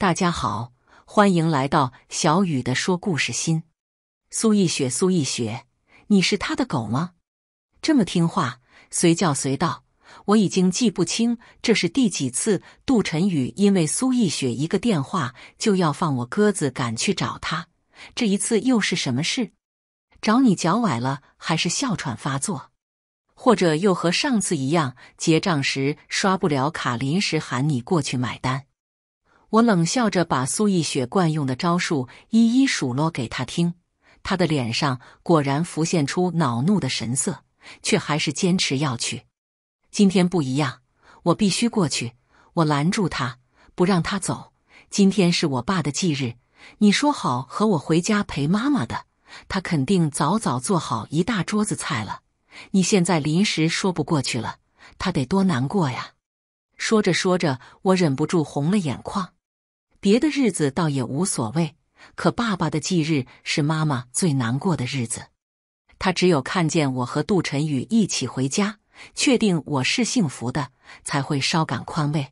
大家好，欢迎来到小雨的说故事心。苏一雪，苏一雪，你是他的狗吗？这么听话，随叫随到。我已经记不清这是第几次，杜晨宇因为苏一雪一个电话就要放我鸽子，赶去找他。这一次又是什么事？找你脚崴了，还是哮喘发作，或者又和上次一样，结账时刷不了卡，临时喊你过去买单？我冷笑着把苏逸雪惯用的招数一一数落给她听，她的脸上果然浮现出恼怒的神色，却还是坚持要去。今天不一样，我必须过去。我拦住她，不让她走。今天是我爸的忌日，你说好和我回家陪妈妈的，他肯定早早做好一大桌子菜了。你现在临时说不过去了，他得多难过呀！说着说着，我忍不住红了眼眶。别的日子倒也无所谓，可爸爸的忌日是妈妈最难过的日子。他只有看见我和杜晨宇一起回家，确定我是幸福的，才会稍感宽慰。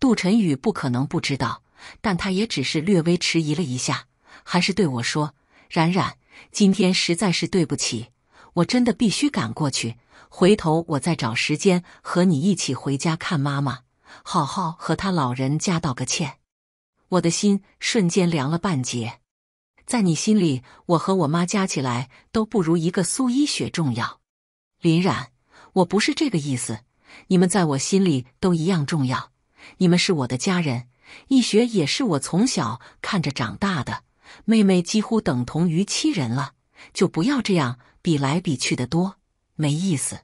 杜晨宇不可能不知道，但他也只是略微迟疑了一下，还是对我说：“冉冉，今天实在是对不起，我真的必须赶过去。回头我再找时间和你一起回家看妈妈，好好和他老人家道个歉。”我的心瞬间凉了半截，在你心里，我和我妈加起来都不如一个苏一雪重要。林冉，我不是这个意思，你们在我心里都一样重要，你们是我的家人，一雪也是我从小看着长大的妹妹，几乎等同于亲人了。就不要这样比来比去的多，没意思。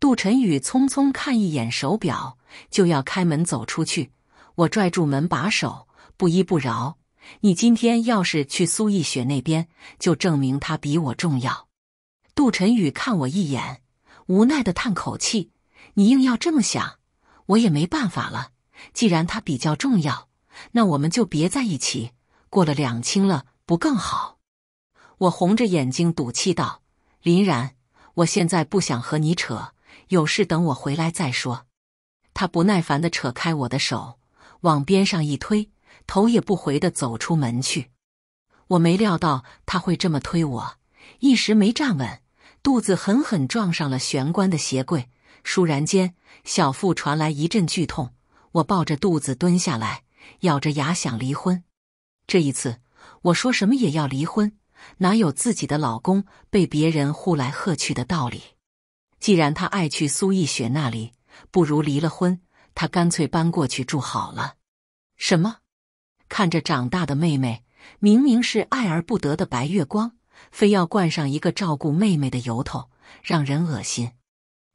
杜晨宇匆匆看一眼手表，就要开门走出去，我拽住门把手。不依不饶！你今天要是去苏逸雪那边，就证明她比我重要。杜晨宇看我一眼，无奈的叹口气：“你硬要这么想，我也没办法了。既然她比较重要，那我们就别在一起，过了两清了，不更好？”我红着眼睛赌气道：“林然，我现在不想和你扯，有事等我回来再说。”他不耐烦的扯开我的手，往边上一推。头也不回地走出门去，我没料到他会这么推我，一时没站稳，肚子狠狠撞上了玄关的鞋柜。倏然间，小腹传来一阵剧痛，我抱着肚子蹲下来，咬着牙想离婚。这一次，我说什么也要离婚，哪有自己的老公被别人呼来喝去的道理？既然他爱去苏逸雪那里，不如离了婚，他干脆搬过去住好了。什么？看着长大的妹妹，明明是爱而不得的白月光，非要冠上一个照顾妹妹的由头，让人恶心。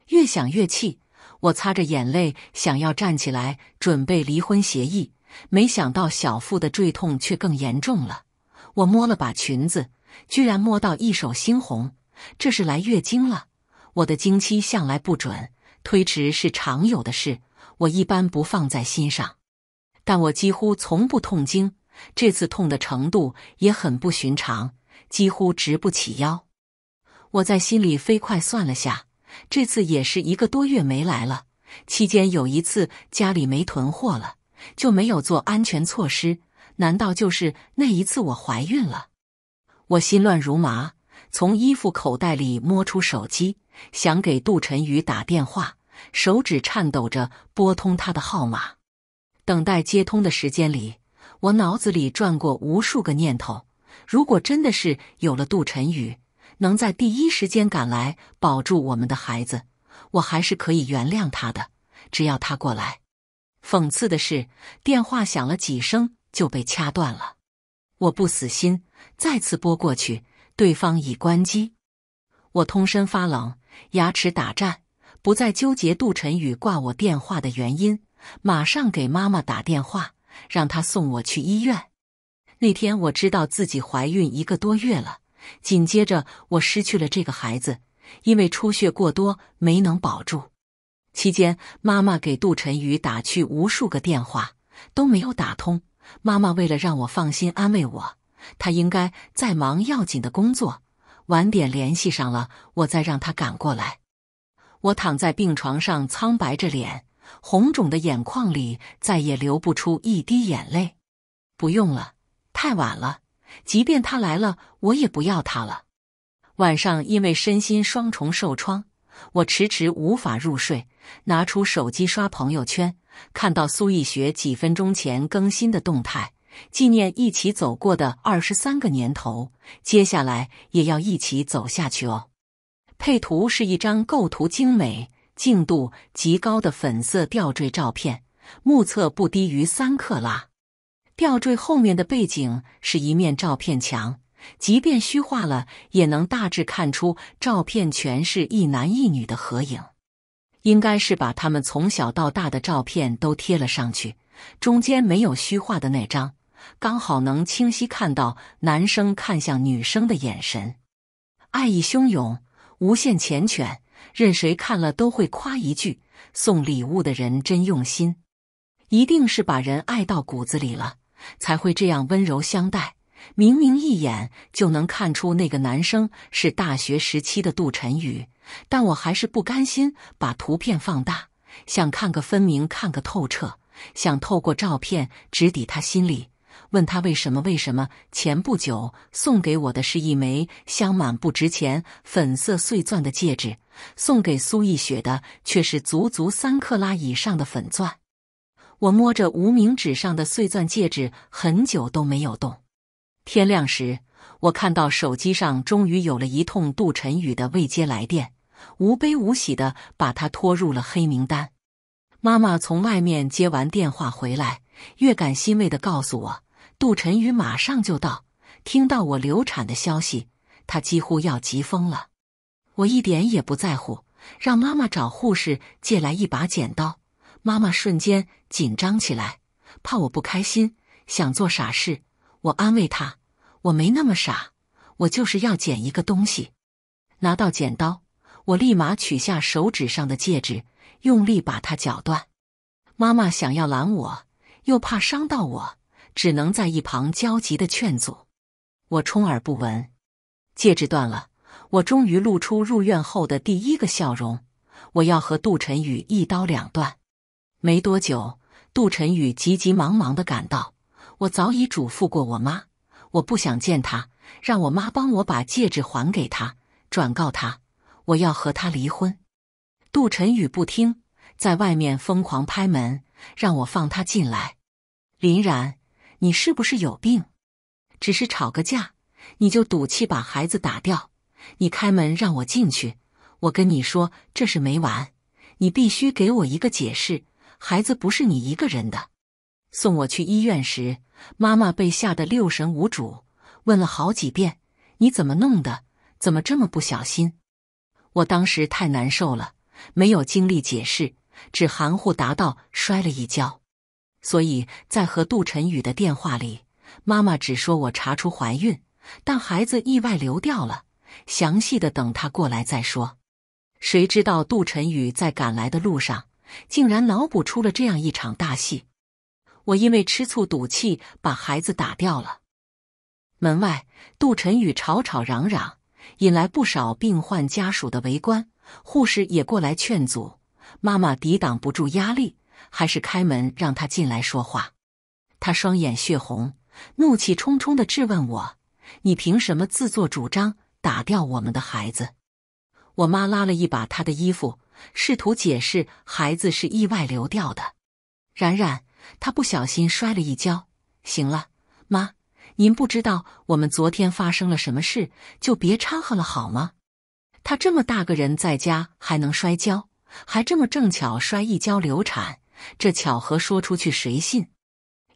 越想越气，我擦着眼泪，想要站起来准备离婚协议，没想到小腹的坠痛却更严重了。我摸了把裙子，居然摸到一手猩红，这是来月经了。我的经期向来不准，推迟是常有的事，我一般不放在心上。但我几乎从不痛经，这次痛的程度也很不寻常，几乎直不起腰。我在心里飞快算了下，这次也是一个多月没来了，期间有一次家里没囤货了，就没有做安全措施。难道就是那一次我怀孕了？我心乱如麻，从衣服口袋里摸出手机，想给杜晨宇打电话，手指颤抖着拨通他的号码。等待接通的时间里，我脑子里转过无数个念头。如果真的是有了杜晨宇，能在第一时间赶来保住我们的孩子，我还是可以原谅他的。只要他过来。讽刺的是，电话响了几声就被掐断了。我不死心，再次拨过去，对方已关机。我通身发冷，牙齿打颤，不再纠结杜晨宇挂我电话的原因。马上给妈妈打电话，让她送我去医院。那天我知道自己怀孕一个多月了，紧接着我失去了这个孩子，因为出血过多没能保住。期间，妈妈给杜晨宇打去无数个电话，都没有打通。妈妈为了让我放心，安慰我，她应该在忙要紧的工作，晚点联系上了我再让她赶过来。我躺在病床上，苍白着脸。红肿的眼眶里再也流不出一滴眼泪。不用了，太晚了。即便他来了，我也不要他了。晚上因为身心双重受创，我迟迟无法入睡。拿出手机刷朋友圈，看到苏逸学几分钟前更新的动态：纪念一起走过的二十三个年头，接下来也要一起走下去哦。配图是一张构图精美。净度极高的粉色吊坠照片，目测不低于三克拉。吊坠后面的背景是一面照片墙，即便虚化了，也能大致看出照片全是一男一女的合影，应该是把他们从小到大的照片都贴了上去。中间没有虚化的那张，刚好能清晰看到男生看向女生的眼神，爱意汹涌，无限缱绻。任谁看了都会夸一句：“送礼物的人真用心，一定是把人爱到骨子里了，才会这样温柔相待。”明明一眼就能看出那个男生是大学时期的杜晨宇，但我还是不甘心把图片放大，想看个分明，看个透彻，想透过照片直抵他心里。问他为什么？为什么前不久送给我的是一枚镶满不值钱粉色碎钻的戒指，送给苏逸雪的却是足足三克拉以上的粉钻？我摸着无名指上的碎钻戒指，很久都没有动。天亮时，我看到手机上终于有了一通杜晨宇的未接来电，无悲无喜的把他拖入了黑名单。妈妈从外面接完电话回来，越感欣慰的告诉我。杜晨宇马上就到，听到我流产的消息，他几乎要急疯了。我一点也不在乎，让妈妈找护士借来一把剪刀。妈妈瞬间紧张起来，怕我不开心，想做傻事。我安慰她，我没那么傻，我就是要剪一个东西。拿到剪刀，我立马取下手指上的戒指，用力把它剪断。妈妈想要拦我，又怕伤到我。只能在一旁焦急的劝阻，我充耳不闻。戒指断了，我终于露出入院后的第一个笑容。我要和杜晨宇一刀两断。没多久，杜晨宇急急忙忙的赶到。我早已嘱咐过我妈，我不想见他，让我妈帮我把戒指还给他，转告他我要和他离婚。杜晨宇不听，在外面疯狂拍门，让我放他进来。林然。你是不是有病？只是吵个架，你就赌气把孩子打掉？你开门让我进去，我跟你说这是没完，你必须给我一个解释。孩子不是你一个人的。送我去医院时，妈妈被吓得六神无主，问了好几遍：“你怎么弄的？怎么这么不小心？”我当时太难受了，没有精力解释，只含糊答道：“摔了一跤。”所以在和杜晨宇的电话里，妈妈只说我查出怀孕，但孩子意外流掉了，详细的等他过来再说。谁知道杜晨宇在赶来的路上，竟然脑补出了这样一场大戏。我因为吃醋赌气把孩子打掉了。门外杜晨宇吵吵嚷嚷，引来不少病患家属的围观，护士也过来劝阻。妈妈抵挡不住压力。还是开门让他进来说话。他双眼血红，怒气冲冲地质问我：“你凭什么自作主张打掉我们的孩子？”我妈拉了一把他的衣服，试图解释：“孩子是意外流掉的，然然他不小心摔了一跤。”行了，妈，您不知道我们昨天发生了什么事，就别掺和了好吗？他这么大个人在家还能摔跤，还这么正巧摔一跤流产。这巧合说出去谁信？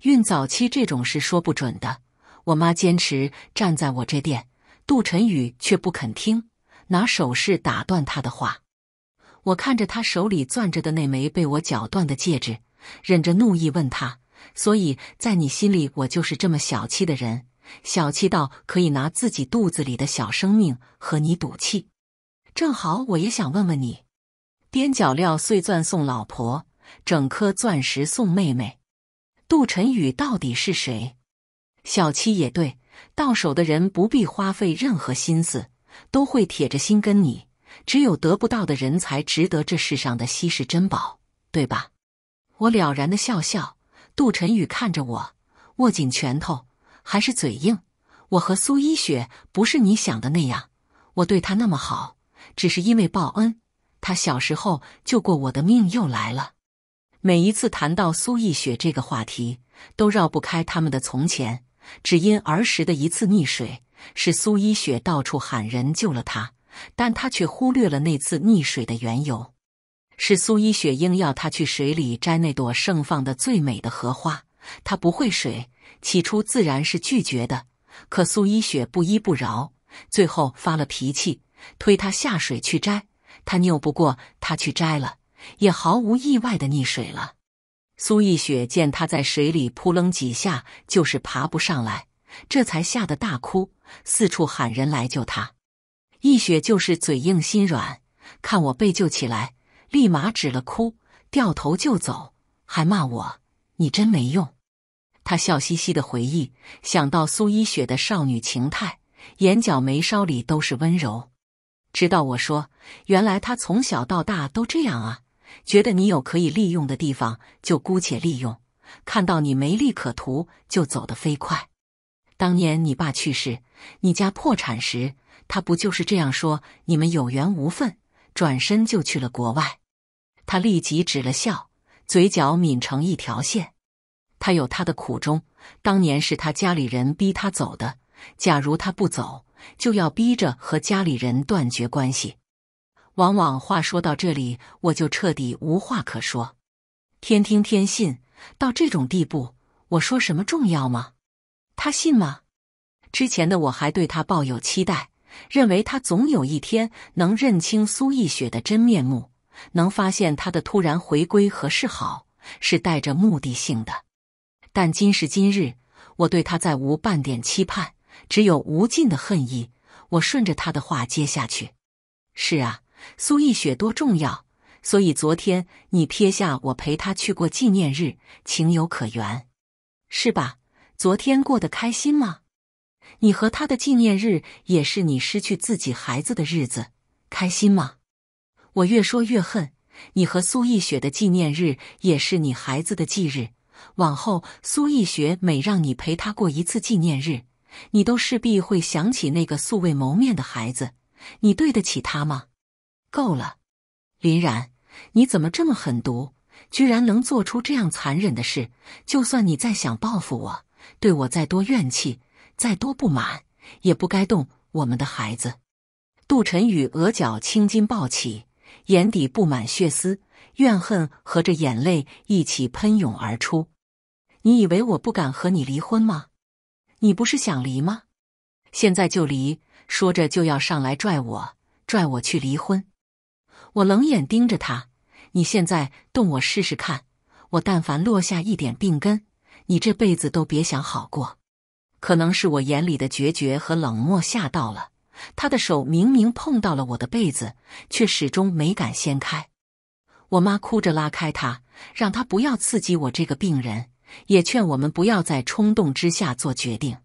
孕早期这种事说不准的。我妈坚持站在我这边，杜晨宇却不肯听，拿手势打断他的话。我看着他手里攥着的那枚被我绞断的戒指，忍着怒意问他：“所以在你心里，我就是这么小气的人？小气到可以拿自己肚子里的小生命和你赌气？正好我也想问问你，边角料碎钻送老婆。”整颗钻石送妹妹，杜晨宇到底是谁？小七也对，到手的人不必花费任何心思，都会铁着心跟你。只有得不到的人才值得这世上的稀世珍宝，对吧？我了然的笑笑。杜晨宇看着我，握紧拳头，还是嘴硬。我和苏一雪不是你想的那样，我对他那么好，只是因为报恩。他小时候救过我的命，又来了。每一次谈到苏一雪这个话题，都绕不开他们的从前。只因儿时的一次溺水，是苏一雪到处喊人救了他，但他却忽略了那次溺水的缘由。是苏一雪硬要他去水里摘那朵盛放的最美的荷花，他不会水，起初自然是拒绝的。可苏一雪不依不饶，最后发了脾气，推他下水去摘，他拗不过，他去摘了。也毫无意外的溺水了。苏一雪见他在水里扑棱几下，就是爬不上来，这才吓得大哭，四处喊人来救他。易雪就是嘴硬心软，看我被救起来，立马止了哭，掉头就走，还骂我：“你真没用。”他笑嘻嘻的回忆，想到苏一雪的少女情态，眼角眉梢里都是温柔。直到我说：“原来他从小到大都这样啊。”觉得你有可以利用的地方，就姑且利用；看到你没利可图，就走得飞快。当年你爸去世，你家破产时，他不就是这样说？你们有缘无分，转身就去了国外。他立即止了笑，嘴角抿成一条线。他有他的苦衷，当年是他家里人逼他走的。假如他不走，就要逼着和家里人断绝关系。往往话说到这里，我就彻底无话可说。天听天信到这种地步，我说什么重要吗？他信吗？之前的我还对他抱有期待，认为他总有一天能认清苏逸雪的真面目，能发现他的突然回归和示好是带着目的性的。但今时今日，我对他再无半点期盼，只有无尽的恨意。我顺着他的话接下去：“是啊。”苏逸雪多重要，所以昨天你撇下我陪她去过纪念日，情有可原，是吧？昨天过得开心吗？你和他的纪念日也是你失去自己孩子的日子，开心吗？我越说越恨。你和苏逸雪的纪念日也是你孩子的忌日，往后苏逸雪每让你陪他过一次纪念日，你都势必会想起那个素未谋面的孩子，你对得起他吗？够了，林然，你怎么这么狠毒，居然能做出这样残忍的事？就算你再想报复我，对我再多怨气、再多不满，也不该动我们的孩子。杜晨宇额角青筋暴起，眼底布满血丝，怨恨和着眼泪一起喷涌而出。你以为我不敢和你离婚吗？你不是想离吗？现在就离！说着就要上来拽我，拽我去离婚。我冷眼盯着他，你现在动我试试看！我但凡落下一点病根，你这辈子都别想好过。可能是我眼里的决绝和冷漠吓到了他，的手明明碰到了我的被子，却始终没敢掀开。我妈哭着拉开他，让他不要刺激我这个病人，也劝我们不要在冲动之下做决定。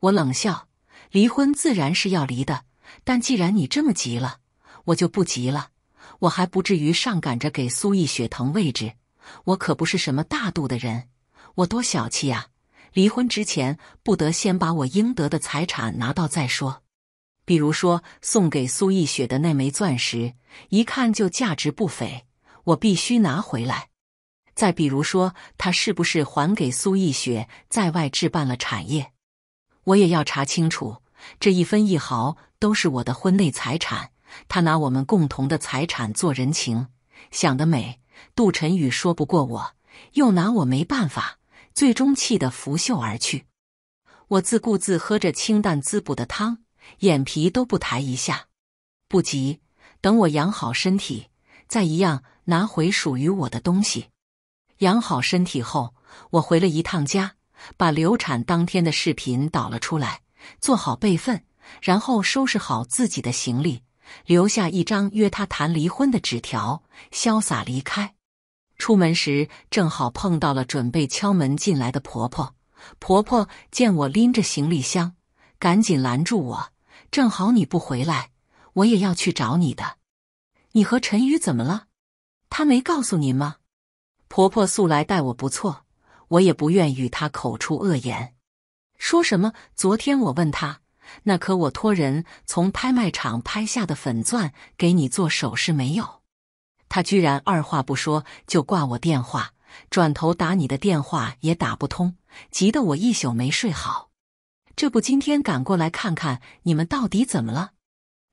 我冷笑：离婚自然是要离的，但既然你这么急了，我就不急了。我还不至于上赶着给苏逸雪腾位置，我可不是什么大度的人，我多小气啊！离婚之前不得先把我应得的财产拿到再说。比如说送给苏逸雪的那枚钻石，一看就价值不菲，我必须拿回来。再比如说，他是不是还给苏逸雪在外置办了产业，我也要查清楚，这一分一毫都是我的婚内财产。他拿我们共同的财产做人情，想得美！杜晨宇说不过我，又拿我没办法，最终气得拂袖而去。我自顾自喝着清淡滋补的汤，眼皮都不抬一下。不急，等我养好身体，再一样拿回属于我的东西。养好身体后，我回了一趟家，把流产当天的视频导了出来，做好备份，然后收拾好自己的行李。留下一张约他谈离婚的纸条，潇洒离开。出门时正好碰到了准备敲门进来的婆婆。婆婆见我拎着行李箱，赶紧拦住我：“正好你不回来，我也要去找你的。你和陈宇怎么了？他没告诉您吗？”婆婆素来待我不错，我也不愿与她口出恶言。说什么？昨天我问她那颗我托人从拍卖场拍下的粉钻，给你做首饰没有？他居然二话不说就挂我电话，转头打你的电话也打不通，急得我一宿没睡好。这不，今天赶过来看看你们到底怎么了。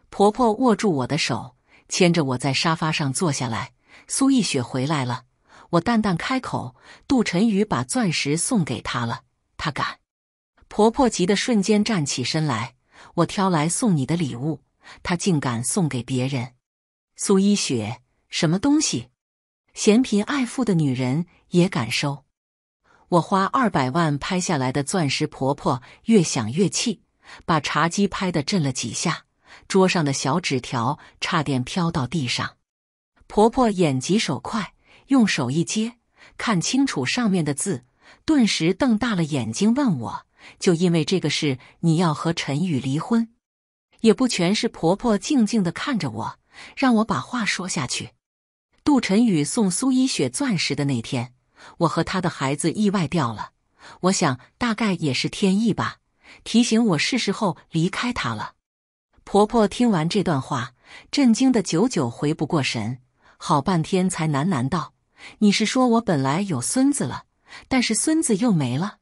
婆婆握住我的手，牵着我在沙发上坐下来。苏逸雪回来了，我淡淡开口：“杜晨宇把钻石送给她了，她敢。”婆婆急得瞬间站起身来，我挑来送你的礼物，她竟敢送给别人！苏一雪，什么东西？嫌贫爱富的女人也敢收？我花二百万拍下来的钻石，婆婆越想越气，把茶几拍得震了几下，桌上的小纸条差点飘到地上。婆婆眼疾手快，用手一接，看清楚上面的字，顿时瞪大了眼睛，问我。就因为这个事，你要和陈宇离婚，也不全是。婆婆静静的看着我，让我把话说下去。杜晨宇送苏一雪钻石的那天，我和他的孩子意外掉了。我想，大概也是天意吧，提醒我是时候离开他了。婆婆听完这段话，震惊的久久回不过神，好半天才喃喃道：“你是说我本来有孙子了，但是孙子又没了？”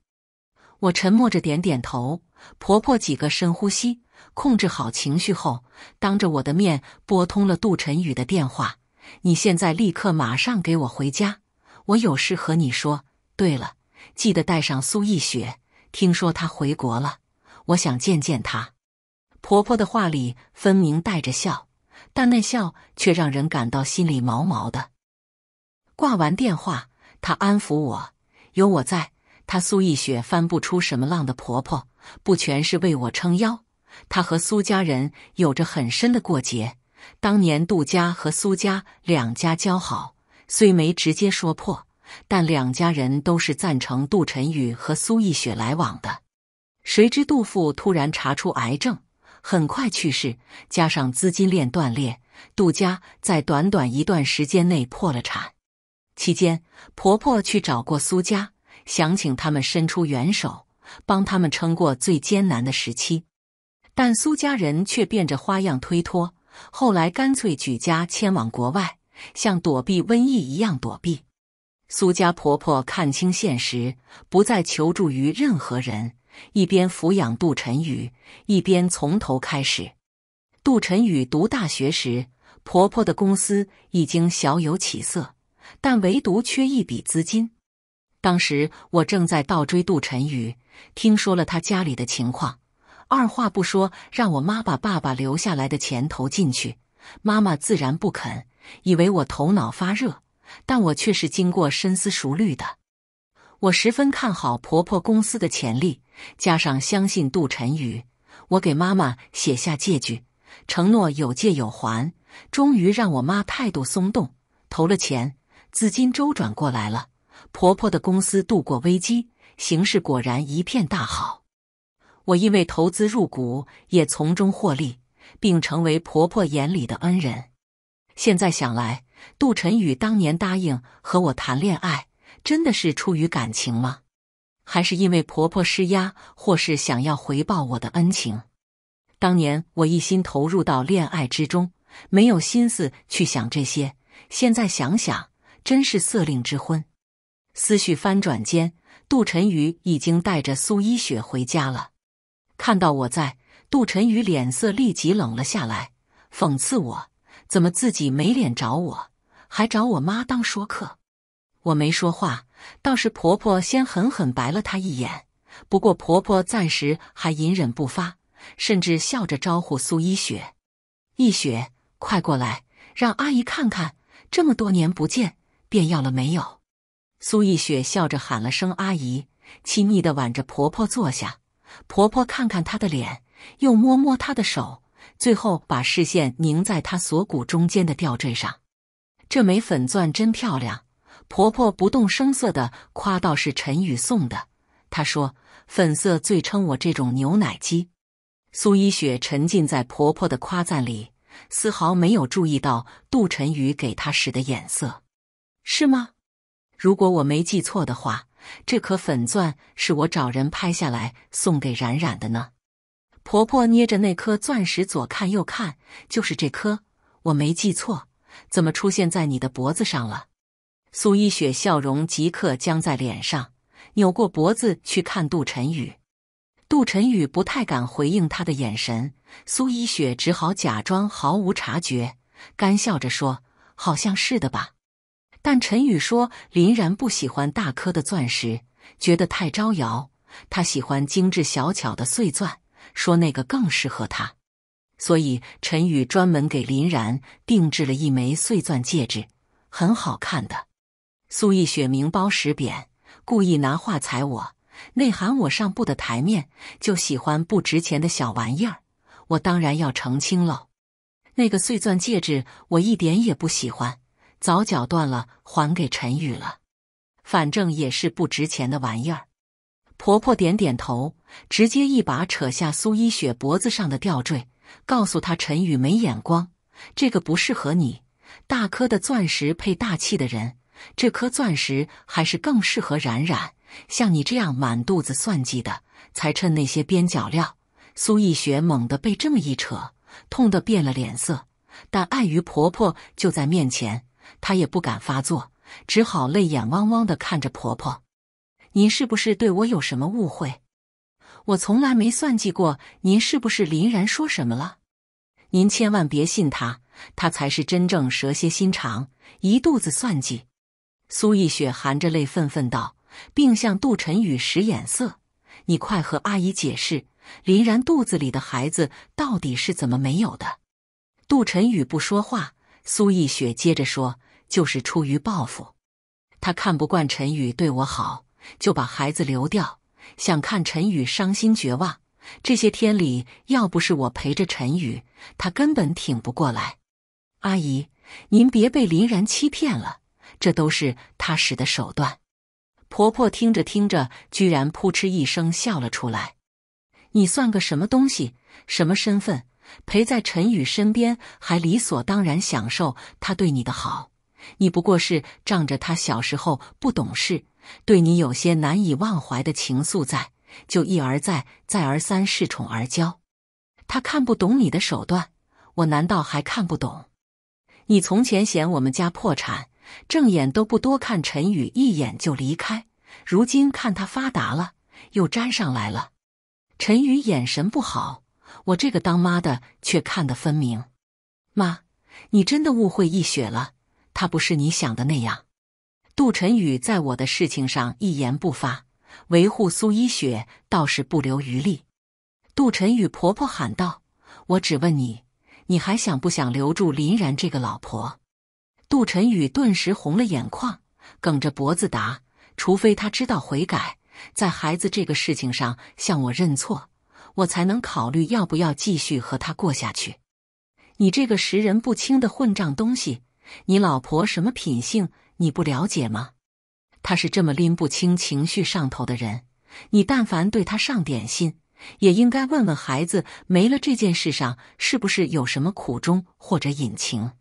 我沉默着，点点头。婆婆几个深呼吸，控制好情绪后，当着我的面拨通了杜晨宇的电话：“你现在立刻马上给我回家，我有事和你说。对了，记得带上苏逸雪，听说她回国了，我想见见她。”婆婆的话里分明带着笑，但那笑却让人感到心里毛毛的。挂完电话，她安抚我：“有我在。”她苏一雪翻不出什么浪的。婆婆不全是为我撑腰，她和苏家人有着很深的过节。当年杜家和苏家两家交好，虽没直接说破，但两家人都是赞成杜晨宇和苏一雪来往的。谁知杜父突然查出癌症，很快去世，加上资金链断裂，杜家在短短一段时间内破了产。期间，婆婆去找过苏家。想请他们伸出援手，帮他们撑过最艰难的时期，但苏家人却变着花样推脱。后来干脆举家迁往国外，像躲避瘟疫一样躲避。苏家婆婆看清现实，不再求助于任何人，一边抚养杜晨宇，一边从头开始。杜晨宇读大学时，婆婆的公司已经小有起色，但唯独缺一笔资金。当时我正在倒追杜晨宇，听说了他家里的情况，二话不说让我妈把爸爸留下来的钱投进去。妈妈自然不肯，以为我头脑发热，但我却是经过深思熟虑的。我十分看好婆婆公司的潜力，加上相信杜晨宇，我给妈妈写下借据，承诺有借有还，终于让我妈态度松动，投了钱，资金周转过来了。婆婆的公司度过危机，形势果然一片大好。我因为投资入股，也从中获利，并成为婆婆眼里的恩人。现在想来，杜晨宇当年答应和我谈恋爱，真的是出于感情吗？还是因为婆婆施压，或是想要回报我的恩情？当年我一心投入到恋爱之中，没有心思去想这些。现在想想，真是色令之昏。思绪翻转间，杜晨宇已经带着苏一雪回家了。看到我在，杜晨宇脸色立即冷了下来，讽刺我：“怎么自己没脸找我，还找我妈当说客？”我没说话，倒是婆婆先狠狠白了他一眼。不过婆婆暂时还隐忍不发，甚至笑着招呼苏一雪：“一雪，快过来，让阿姨看看，这么多年不见，变样了没有？”苏一雪笑着喊了声“阿姨”，亲昵的挽着婆婆坐下。婆婆看看她的脸，又摸摸她的手，最后把视线凝在她锁骨中间的吊坠上。这枚粉钻真漂亮，婆婆不动声色的夸道：“是陈宇送的。”她说：“粉色最称我这种牛奶肌。”苏一雪沉浸在婆婆的夸赞里，丝毫没有注意到杜晨宇给她使的眼色。是吗？如果我没记错的话，这颗粉钻是我找人拍下来送给冉冉的呢。婆婆捏着那颗钻石左看右看，就是这颗，我没记错，怎么出现在你的脖子上了？苏一雪笑容即刻僵在脸上，扭过脖子去看杜晨宇。杜晨宇不太敢回应她的眼神，苏一雪只好假装毫无察觉，干笑着说：“好像是的吧。”但陈宇说，林然不喜欢大颗的钻石，觉得太招摇。他喜欢精致小巧的碎钻，说那个更适合他。所以陈宇专门给林然定制了一枚碎钻戒指，很好看的。苏逸雪明褒实贬，故意拿话踩我，内涵我上不的台面，就喜欢不值钱的小玩意儿。我当然要澄清了，那个碎钻戒指我一点也不喜欢。早绞断了，还给陈宇了，反正也是不值钱的玩意儿。婆婆点点头，直接一把扯下苏一雪脖子上的吊坠，告诉她：“陈宇没眼光，这个不适合你。大颗的钻石配大气的人，这颗钻石还是更适合冉冉。像你这样满肚子算计的，才趁那些边角料。”苏一雪猛地被这么一扯，痛得变了脸色，但碍于婆婆就在面前。她也不敢发作，只好泪眼汪汪的看着婆婆：“您是不是对我有什么误会？我从来没算计过您。是不是林然说什么了？您千万别信他，他才是真正蛇蝎心肠，一肚子算计。”苏逸雪含着泪愤愤道，并向杜晨宇使眼色：“你快和阿姨解释，林然肚子里的孩子到底是怎么没有的？”杜晨宇不说话，苏逸雪接着说。就是出于报复，他看不惯陈宇对我好，就把孩子流掉，想看陈宇伤心绝望。这些天里，要不是我陪着陈宇，他根本挺不过来。阿姨，您别被林然欺骗了，这都是他使的手段。婆婆听着听着，居然扑哧一声笑了出来。你算个什么东西？什么身份？陪在陈宇身边，还理所当然享受他对你的好？你不过是仗着他小时候不懂事，对你有些难以忘怀的情愫在，就一而再、再而三恃宠而骄。他看不懂你的手段，我难道还看不懂？你从前嫌我们家破产，正眼都不多看陈宇一眼就离开，如今看他发达了，又粘上来了。陈宇眼神不好，我这个当妈的却看得分明。妈，你真的误会易雪了。他不是你想的那样，杜晨宇在我的事情上一言不发，维护苏一雪倒是不留余力。杜晨宇婆婆喊道：“我只问你，你还想不想留住林然这个老婆？”杜晨宇顿时红了眼眶，梗着脖子答：“除非他知道悔改，在孩子这个事情上向我认错，我才能考虑要不要继续和他过下去。”你这个识人不清的混账东西！你老婆什么品性？你不了解吗？她是这么拎不清、情绪上头的人。你但凡对她上点心，也应该问问孩子没了这件事上是不是有什么苦衷或者隐情。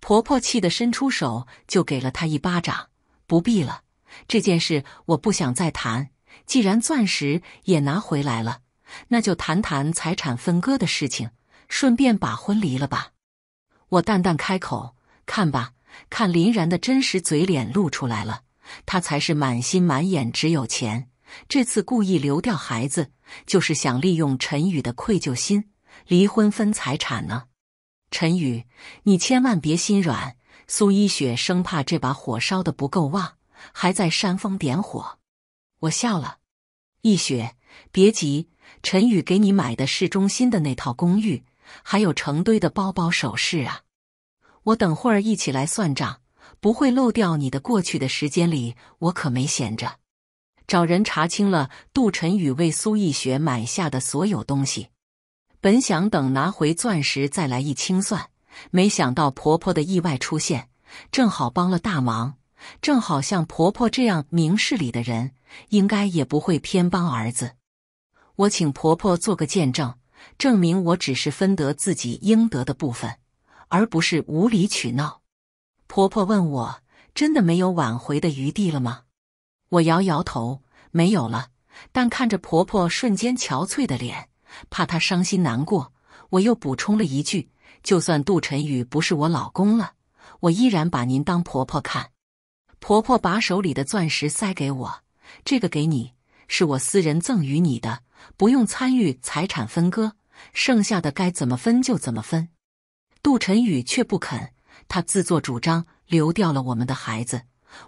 婆婆气得伸出手就给了她一巴掌。不必了，这件事我不想再谈。既然钻石也拿回来了，那就谈谈财产分割的事情，顺便把婚离了吧。我淡淡开口。看吧，看林然的真实嘴脸露出来了，他才是满心满眼只有钱。这次故意留掉孩子，就是想利用陈宇的愧疚心，离婚分财产呢。陈宇，你千万别心软。苏一雪生怕这把火烧的不够旺，还在煽风点火。我笑了，一雪，别急，陈宇给你买的市中心的那套公寓，还有成堆的包包首饰啊。我等会儿一起来算账，不会漏掉你的。过去的时间里，我可没闲着，找人查清了杜晨宇为苏艺雪买下的所有东西。本想等拿回钻石再来一清算，没想到婆婆的意外出现，正好帮了大忙。正好像婆婆这样明事理的人，应该也不会偏帮儿子。我请婆婆做个见证，证明我只是分得自己应得的部分。而不是无理取闹。婆婆问我：“真的没有挽回的余地了吗？”我摇摇头：“没有了。”但看着婆婆瞬间憔悴的脸，怕她伤心难过，我又补充了一句：“就算杜晨宇不是我老公了，我依然把您当婆婆看。”婆婆把手里的钻石塞给我：“这个给你，是我私人赠与你的，不用参与财产分割，剩下的该怎么分就怎么分。”杜晨宇却不肯，他自作主张流掉了我们的孩子，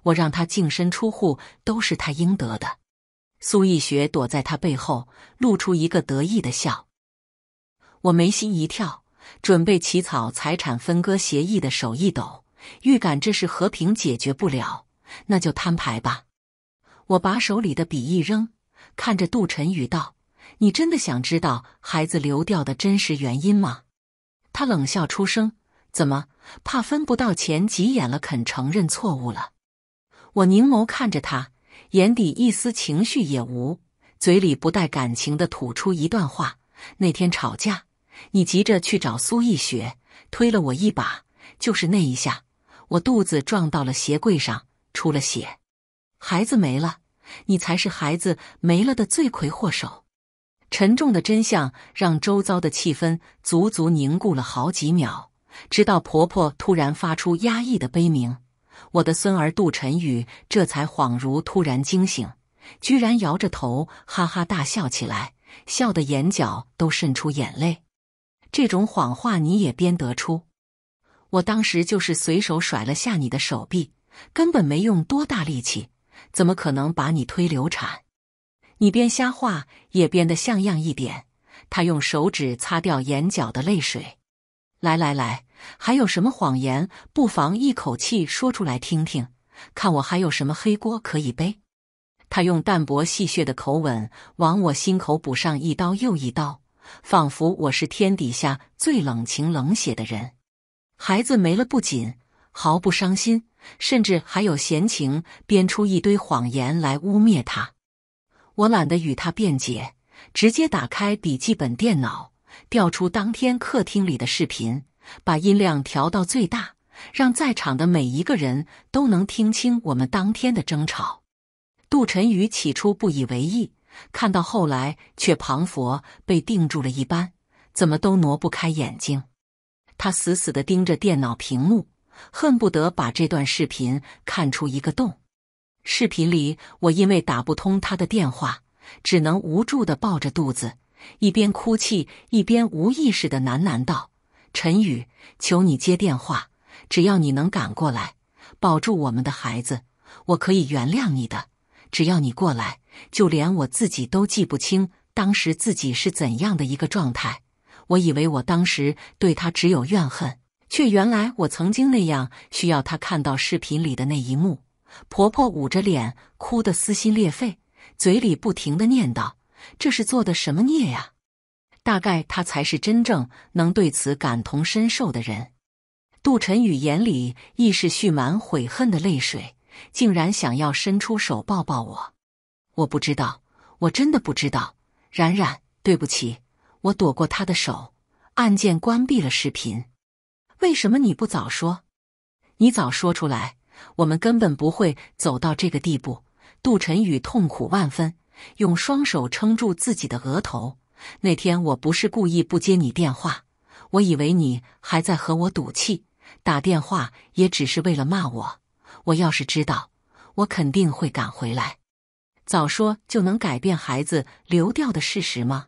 我让他净身出户，都是他应得的。苏逸雪躲在他背后，露出一个得意的笑。我眉心一跳，准备起草财产分割协议的手一抖，预感这是和平解决不了，那就摊牌吧。我把手里的笔一扔，看着杜晨宇道：“你真的想知道孩子流掉的真实原因吗？”他冷笑出声：“怎么，怕分不到钱，急眼了，肯承认错误了？”我凝眸看着他，眼底一丝情绪也无，嘴里不带感情的吐出一段话：“那天吵架，你急着去找苏逸雪，推了我一把，就是那一下，我肚子撞到了鞋柜上，出了血，孩子没了，你才是孩子没了的罪魁祸首。”沉重的真相让周遭的气氛足足凝固了好几秒，直到婆婆突然发出压抑的悲鸣，我的孙儿杜晨宇这才恍如突然惊醒，居然摇着头哈哈大笑起来，笑得眼角都渗出眼泪。这种谎话你也编得出？我当时就是随手甩了下你的手臂，根本没用多大力气，怎么可能把你推流产？你编瞎话也编得像样一点。他用手指擦掉眼角的泪水。来来来，还有什么谎言？不妨一口气说出来听听，看我还有什么黑锅可以背。他用淡薄戏谑的口吻往我心口补上一刀又一刀，仿佛我是天底下最冷情冷血的人。孩子没了，不仅毫不伤心，甚至还有闲情编出一堆谎言来污蔑他。我懒得与他辩解，直接打开笔记本电脑，调出当天客厅里的视频，把音量调到最大，让在场的每一个人都能听清我们当天的争吵。杜晨宇起初不以为意，看到后来却庞佛被定住了一般，怎么都挪不开眼睛。他死死地盯着电脑屏幕，恨不得把这段视频看出一个洞。视频里，我因为打不通他的电话，只能无助的抱着肚子，一边哭泣，一边无意识的喃喃道：“陈宇，求你接电话！只要你能赶过来，保住我们的孩子，我可以原谅你的。只要你过来，就连我自己都记不清当时自己是怎样的一个状态。我以为我当时对他只有怨恨，却原来我曾经那样需要他看到视频里的那一幕。”婆婆捂着脸，哭得撕心裂肺，嘴里不停的念叨：“这是做的什么孽呀？”大概她才是真正能对此感同身受的人。杜晨宇眼里亦是蓄满悔恨的泪水，竟然想要伸出手抱抱我。我不知道，我真的不知道。冉冉，对不起，我躲过他的手，按键关闭了视频。为什么你不早说？你早说出来！我们根本不会走到这个地步。杜晨宇痛苦万分，用双手撑住自己的额头。那天我不是故意不接你电话，我以为你还在和我赌气，打电话也只是为了骂我。我要是知道，我肯定会赶回来。早说就能改变孩子流掉的事实吗？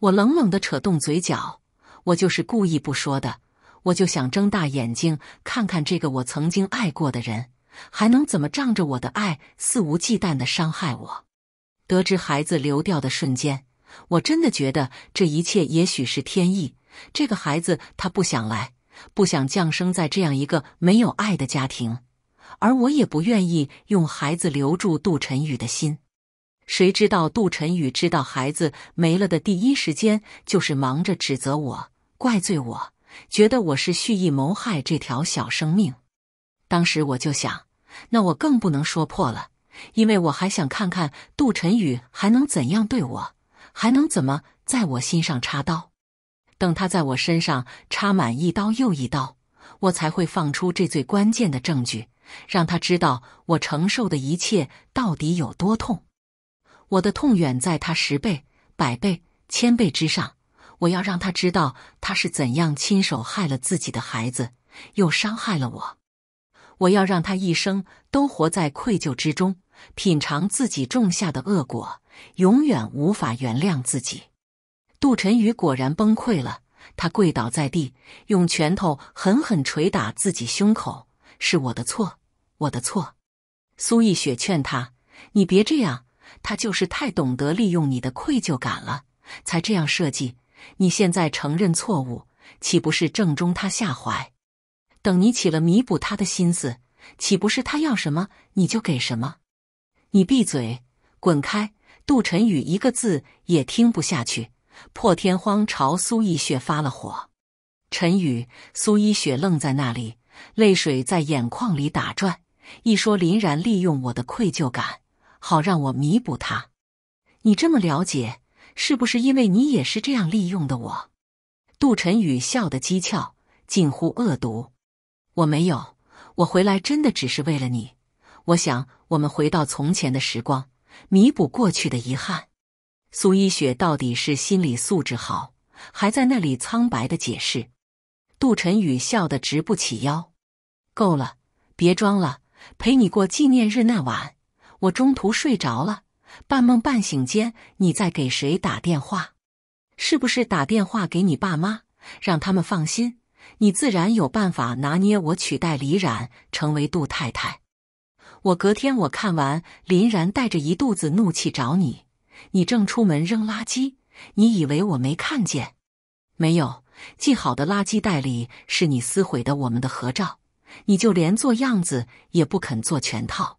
我冷冷地扯动嘴角，我就是故意不说的。我就想睁大眼睛看看这个我曾经爱过的人还能怎么仗着我的爱肆无忌惮的伤害我。得知孩子流掉的瞬间，我真的觉得这一切也许是天意。这个孩子他不想来，不想降生在这样一个没有爱的家庭，而我也不愿意用孩子留住杜晨宇的心。谁知道杜晨宇知道孩子没了的第一时间就是忙着指责我、怪罪我。觉得我是蓄意谋害这条小生命，当时我就想，那我更不能说破了，因为我还想看看杜晨宇还能怎样对我，还能怎么在我心上插刀。等他在我身上插满一刀又一刀，我才会放出这最关键的证据，让他知道我承受的一切到底有多痛。我的痛远在他十倍、百倍、千倍之上。我要让他知道，他是怎样亲手害了自己的孩子，又伤害了我。我要让他一生都活在愧疚之中，品尝自己种下的恶果，永远无法原谅自己。杜晨宇果然崩溃了，他跪倒在地，用拳头狠狠捶打自己胸口：“是我的错，我的错。”苏逸雪劝他：“你别这样，他就是太懂得利用你的愧疚感了，才这样设计。”你现在承认错误，岂不是正中他下怀？等你起了弥补他的心思，岂不是他要什么你就给什么？你闭嘴，滚开！杜晨宇一个字也听不下去，破天荒朝苏一雪发了火。陈宇，苏一雪愣在那里，泪水在眼眶里打转。一说林然利用我的愧疚感，好让我弥补他，你这么了解？是不是因为你也是这样利用的我？杜晨宇笑得讥诮，近乎恶毒。我没有，我回来真的只是为了你。我想我们回到从前的时光，弥补过去的遗憾。苏一雪到底是心理素质好，还在那里苍白的解释。杜晨宇笑得直不起腰。够了，别装了。陪你过纪念日那晚，我中途睡着了。半梦半醒间，你在给谁打电话？是不是打电话给你爸妈，让他们放心？你自然有办法拿捏我，取代李冉成为杜太太。我隔天我看完，林然带着一肚子怒气找你，你正出门扔垃圾，你以为我没看见？没有，系好的垃圾袋里是你撕毁的我们的合照，你就连做样子也不肯做全套。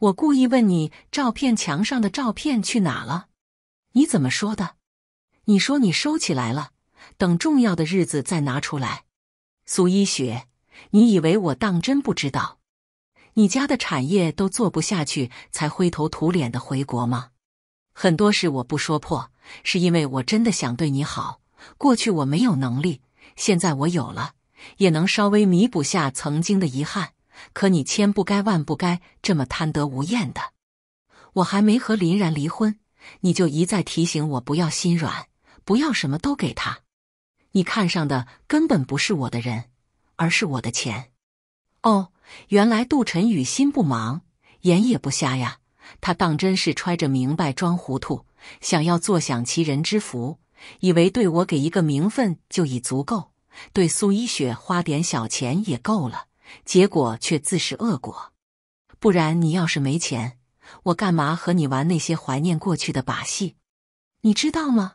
我故意问你，照片墙上的照片去哪了？你怎么说的？你说你收起来了，等重要的日子再拿出来。苏一雪，你以为我当真不知道？你家的产业都做不下去，才灰头土脸的回国吗？很多事我不说破，是因为我真的想对你好。过去我没有能力，现在我有了，也能稍微弥补下曾经的遗憾。可你千不该万不该这么贪得无厌的！我还没和林然离婚，你就一再提醒我不要心软，不要什么都给他。你看上的根本不是我的人，而是我的钱。哦，原来杜晨宇心不盲，眼也不瞎呀！他当真是揣着明白装糊涂，想要坐享其人之福，以为对我给一个名分就已足够，对苏一雪花点小钱也够了。结果却自食恶果，不然你要是没钱，我干嘛和你玩那些怀念过去的把戏？你知道吗？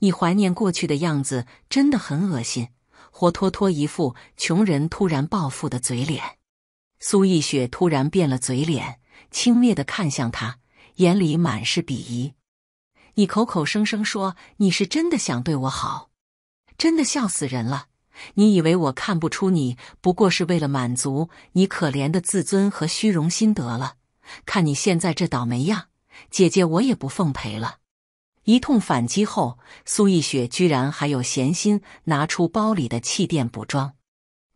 你怀念过去的样子真的很恶心，活脱脱一副穷人突然暴富的嘴脸。苏逸雪突然变了嘴脸，轻蔑的看向他，眼里满是鄙夷。你口口声声说你是真的想对我好，真的笑死人了。你以为我看不出你？不过是为了满足你可怜的自尊和虚荣心得了。看你现在这倒霉样，姐姐我也不奉陪了。一通反击后，苏逸雪居然还有闲心拿出包里的气垫补妆。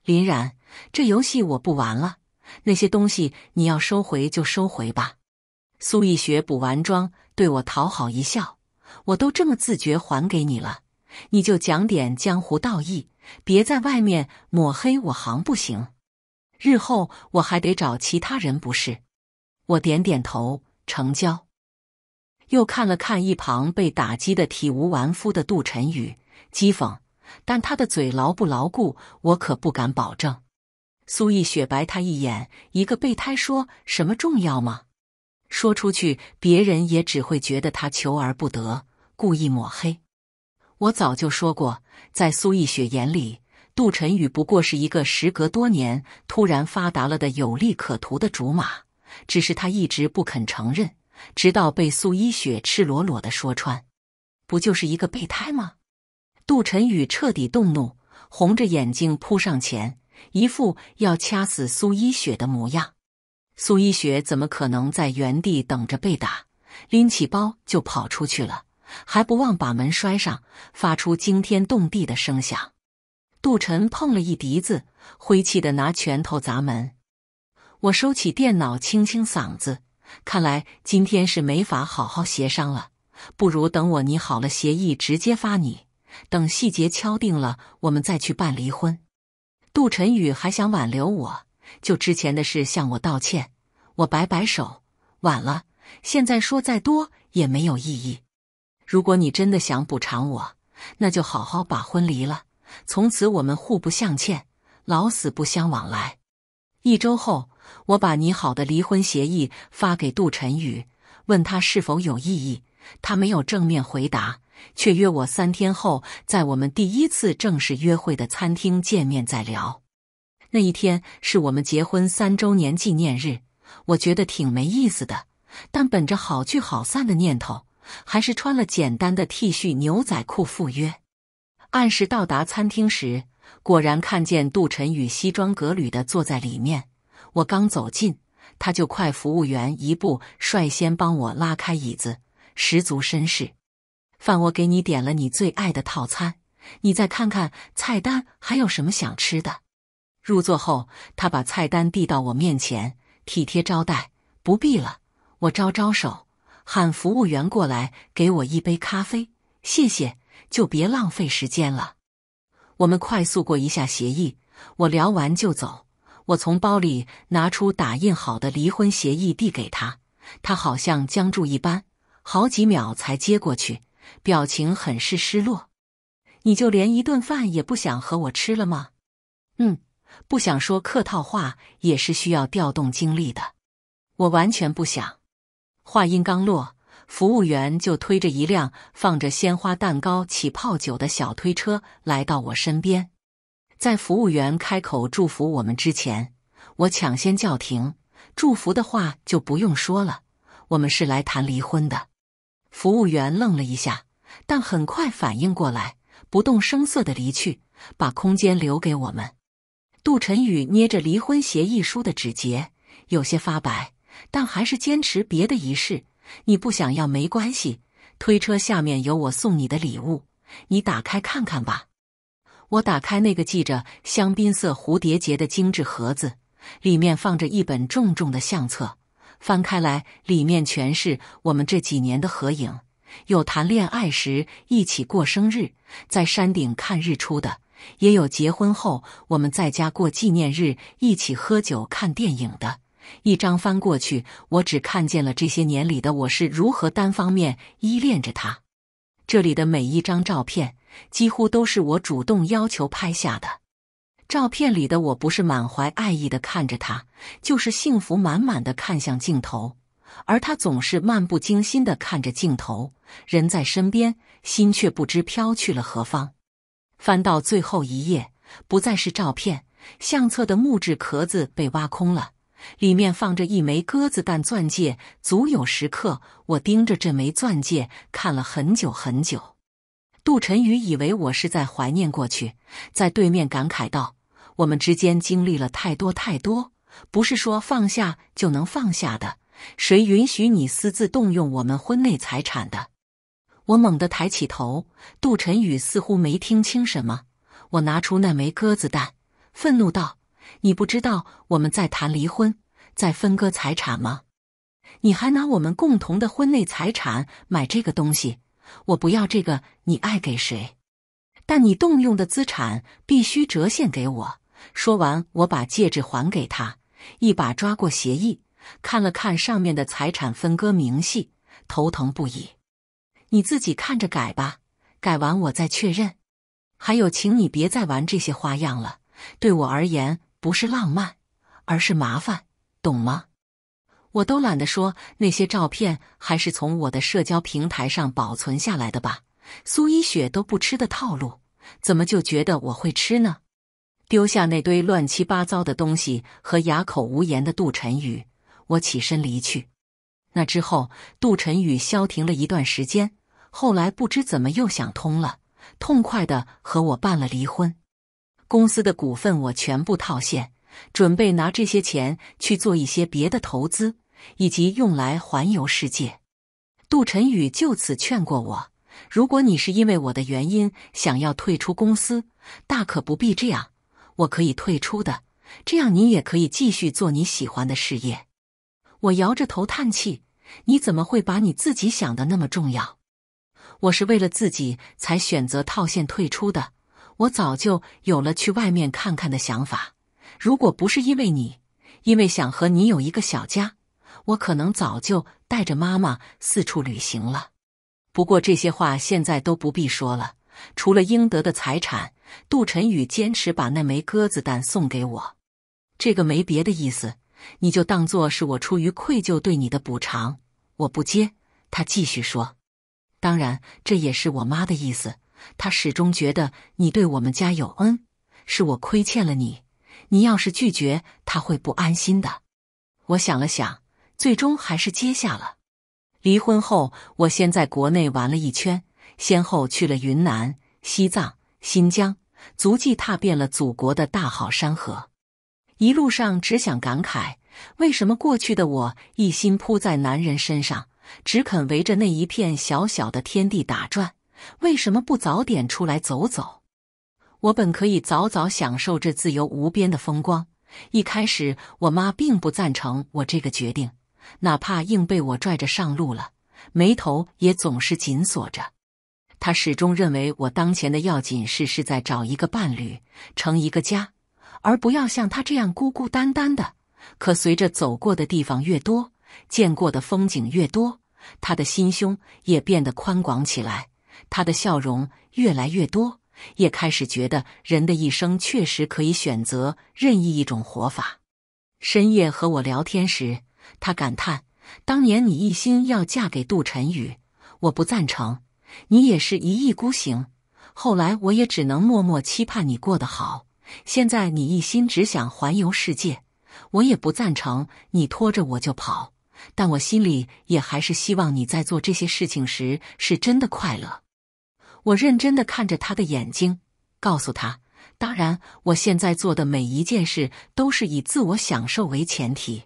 林然，这游戏我不玩了。那些东西你要收回就收回吧。苏逸雪补完妆，对我讨好一笑：“我都这么自觉还给你了，你就讲点江湖道义。”别在外面抹黑我行不行？日后我还得找其他人不是？我点点头，成交。又看了看一旁被打击的体无完肤的杜晨宇，讥讽。但他的嘴牢不牢固，我可不敢保证。苏亦雪白他一眼，一个备胎说什么重要吗？说出去，别人也只会觉得他求而不得，故意抹黑。我早就说过，在苏一雪眼里，杜晨宇不过是一个时隔多年突然发达了的有利可图的竹马，只是他一直不肯承认，直到被苏一雪赤裸裸的说穿，不就是一个备胎吗？杜晨宇彻底动怒，红着眼睛扑上前，一副要掐死苏一雪的模样。苏一雪怎么可能在原地等着被打？拎起包就跑出去了。还不忘把门摔上，发出惊天动地的声响。杜晨碰了一鼻子灰，气的拿拳头砸门。我收起电脑，清清嗓子，看来今天是没法好好协商了。不如等我拟好了协议，直接发你。等细节敲定了，我们再去办离婚。杜晨宇还想挽留我，就之前的事向我道歉。我摆摆手，晚了，现在说再多也没有意义。如果你真的想补偿我，那就好好把婚离了，从此我们互不相欠，老死不相往来。一周后，我把你好的离婚协议发给杜晨宇，问他是否有异议。他没有正面回答，却约我三天后在我们第一次正式约会的餐厅见面再聊。那一天是我们结婚三周年纪念日，我觉得挺没意思的，但本着好聚好散的念头。还是穿了简单的 T 恤、牛仔裤赴约。按时到达餐厅时，果然看见杜晨宇西装革履的坐在里面。我刚走近，他就快服务员一步，率先帮我拉开椅子，十足绅士。饭我给你点了你最爱的套餐，你再看看菜单，还有什么想吃的。入座后，他把菜单递到我面前，体贴招待。不必了，我招招手。喊服务员过来，给我一杯咖啡，谢谢。就别浪费时间了，我们快速过一下协议。我聊完就走。我从包里拿出打印好的离婚协议，递给他。他好像僵住一般，好几秒才接过去，表情很是失落。你就连一顿饭也不想和我吃了吗？嗯，不想说客套话也是需要调动精力的。我完全不想。话音刚落，服务员就推着一辆放着鲜花、蛋糕、起泡酒的小推车来到我身边。在服务员开口祝福我们之前，我抢先叫停：“祝福的话就不用说了，我们是来谈离婚的。”服务员愣了一下，但很快反应过来，不动声色的离去，把空间留给我们。杜晨宇捏着离婚协议书的指节有些发白。但还是坚持别的仪式。你不想要没关系，推车下面有我送你的礼物，你打开看看吧。我打开那个系着香槟色蝴蝶结的精致盒子，里面放着一本重重的相册。翻开来，里面全是我们这几年的合影，有谈恋爱时一起过生日、在山顶看日出的，也有结婚后我们在家过纪念日、一起喝酒看电影的。一张翻过去，我只看见了这些年里的我是如何单方面依恋着他。这里的每一张照片几乎都是我主动要求拍下的。照片里的我不是满怀爱意的看着他，就是幸福满满的看向镜头，而他总是漫不经心的看着镜头。人在身边，心却不知飘去了何方。翻到最后一页，不再是照片，相册的木质壳子被挖空了。里面放着一枚鸽子蛋钻戒，足有十克。我盯着这枚钻戒看了很久很久。杜晨宇以为我是在怀念过去，在对面感慨道：“我们之间经历了太多太多，不是说放下就能放下的。谁允许你私自动用我们婚内财产的？”我猛地抬起头，杜晨宇似乎没听清什么。我拿出那枚鸽子蛋，愤怒道。你不知道我们在谈离婚，在分割财产吗？你还拿我们共同的婚内财产买这个东西？我不要这个，你爱给谁？但你动用的资产必须折现给我。说完，我把戒指还给他，一把抓过协议，看了看上面的财产分割明细，头疼不已。你自己看着改吧，改完我再确认。还有，请你别再玩这些花样了，对我而言。不是浪漫，而是麻烦，懂吗？我都懒得说那些照片，还是从我的社交平台上保存下来的吧。苏一雪都不吃的套路，怎么就觉得我会吃呢？丢下那堆乱七八糟的东西和哑口无言的杜晨宇，我起身离去。那之后，杜晨宇消停了一段时间，后来不知怎么又想通了，痛快的和我办了离婚。公司的股份我全部套现，准备拿这些钱去做一些别的投资，以及用来环游世界。杜晨宇就此劝过我：“如果你是因为我的原因想要退出公司，大可不必这样，我可以退出的，这样你也可以继续做你喜欢的事业。”我摇着头叹气：“你怎么会把你自己想的那么重要？我是为了自己才选择套现退出的。”我早就有了去外面看看的想法，如果不是因为你，因为想和你有一个小家，我可能早就带着妈妈四处旅行了。不过这些话现在都不必说了。除了应得的财产，杜晨宇坚持把那枚鸽子蛋送给我，这个没别的意思，你就当做是我出于愧疚对你的补偿。我不接。他继续说：“当然，这也是我妈的意思。”他始终觉得你对我们家有恩，是我亏欠了你。你要是拒绝，他会不安心的。我想了想，最终还是接下了。离婚后，我先在国内玩了一圈，先后去了云南、西藏、新疆，足迹踏遍了祖国的大好山河。一路上，只想感慨：为什么过去的我一心扑在男人身上，只肯围着那一片小小的天地打转？为什么不早点出来走走？我本可以早早享受这自由无边的风光。一开始，我妈并不赞成我这个决定，哪怕硬被我拽着上路了，眉头也总是紧锁着。她始终认为我当前的要紧事是在找一个伴侣，成一个家，而不要像她这样孤孤单单的。可随着走过的地方越多，见过的风景越多，她的心胸也变得宽广起来。他的笑容越来越多，也开始觉得人的一生确实可以选择任意一种活法。深夜和我聊天时，他感叹：“当年你一心要嫁给杜晨宇，我不赞成，你也是一意孤行。后来我也只能默默期盼你过得好。现在你一心只想环游世界，我也不赞成你拖着我就跑，但我心里也还是希望你在做这些事情时是真的快乐。”我认真的看着他的眼睛，告诉他：“当然，我现在做的每一件事都是以自我享受为前提。”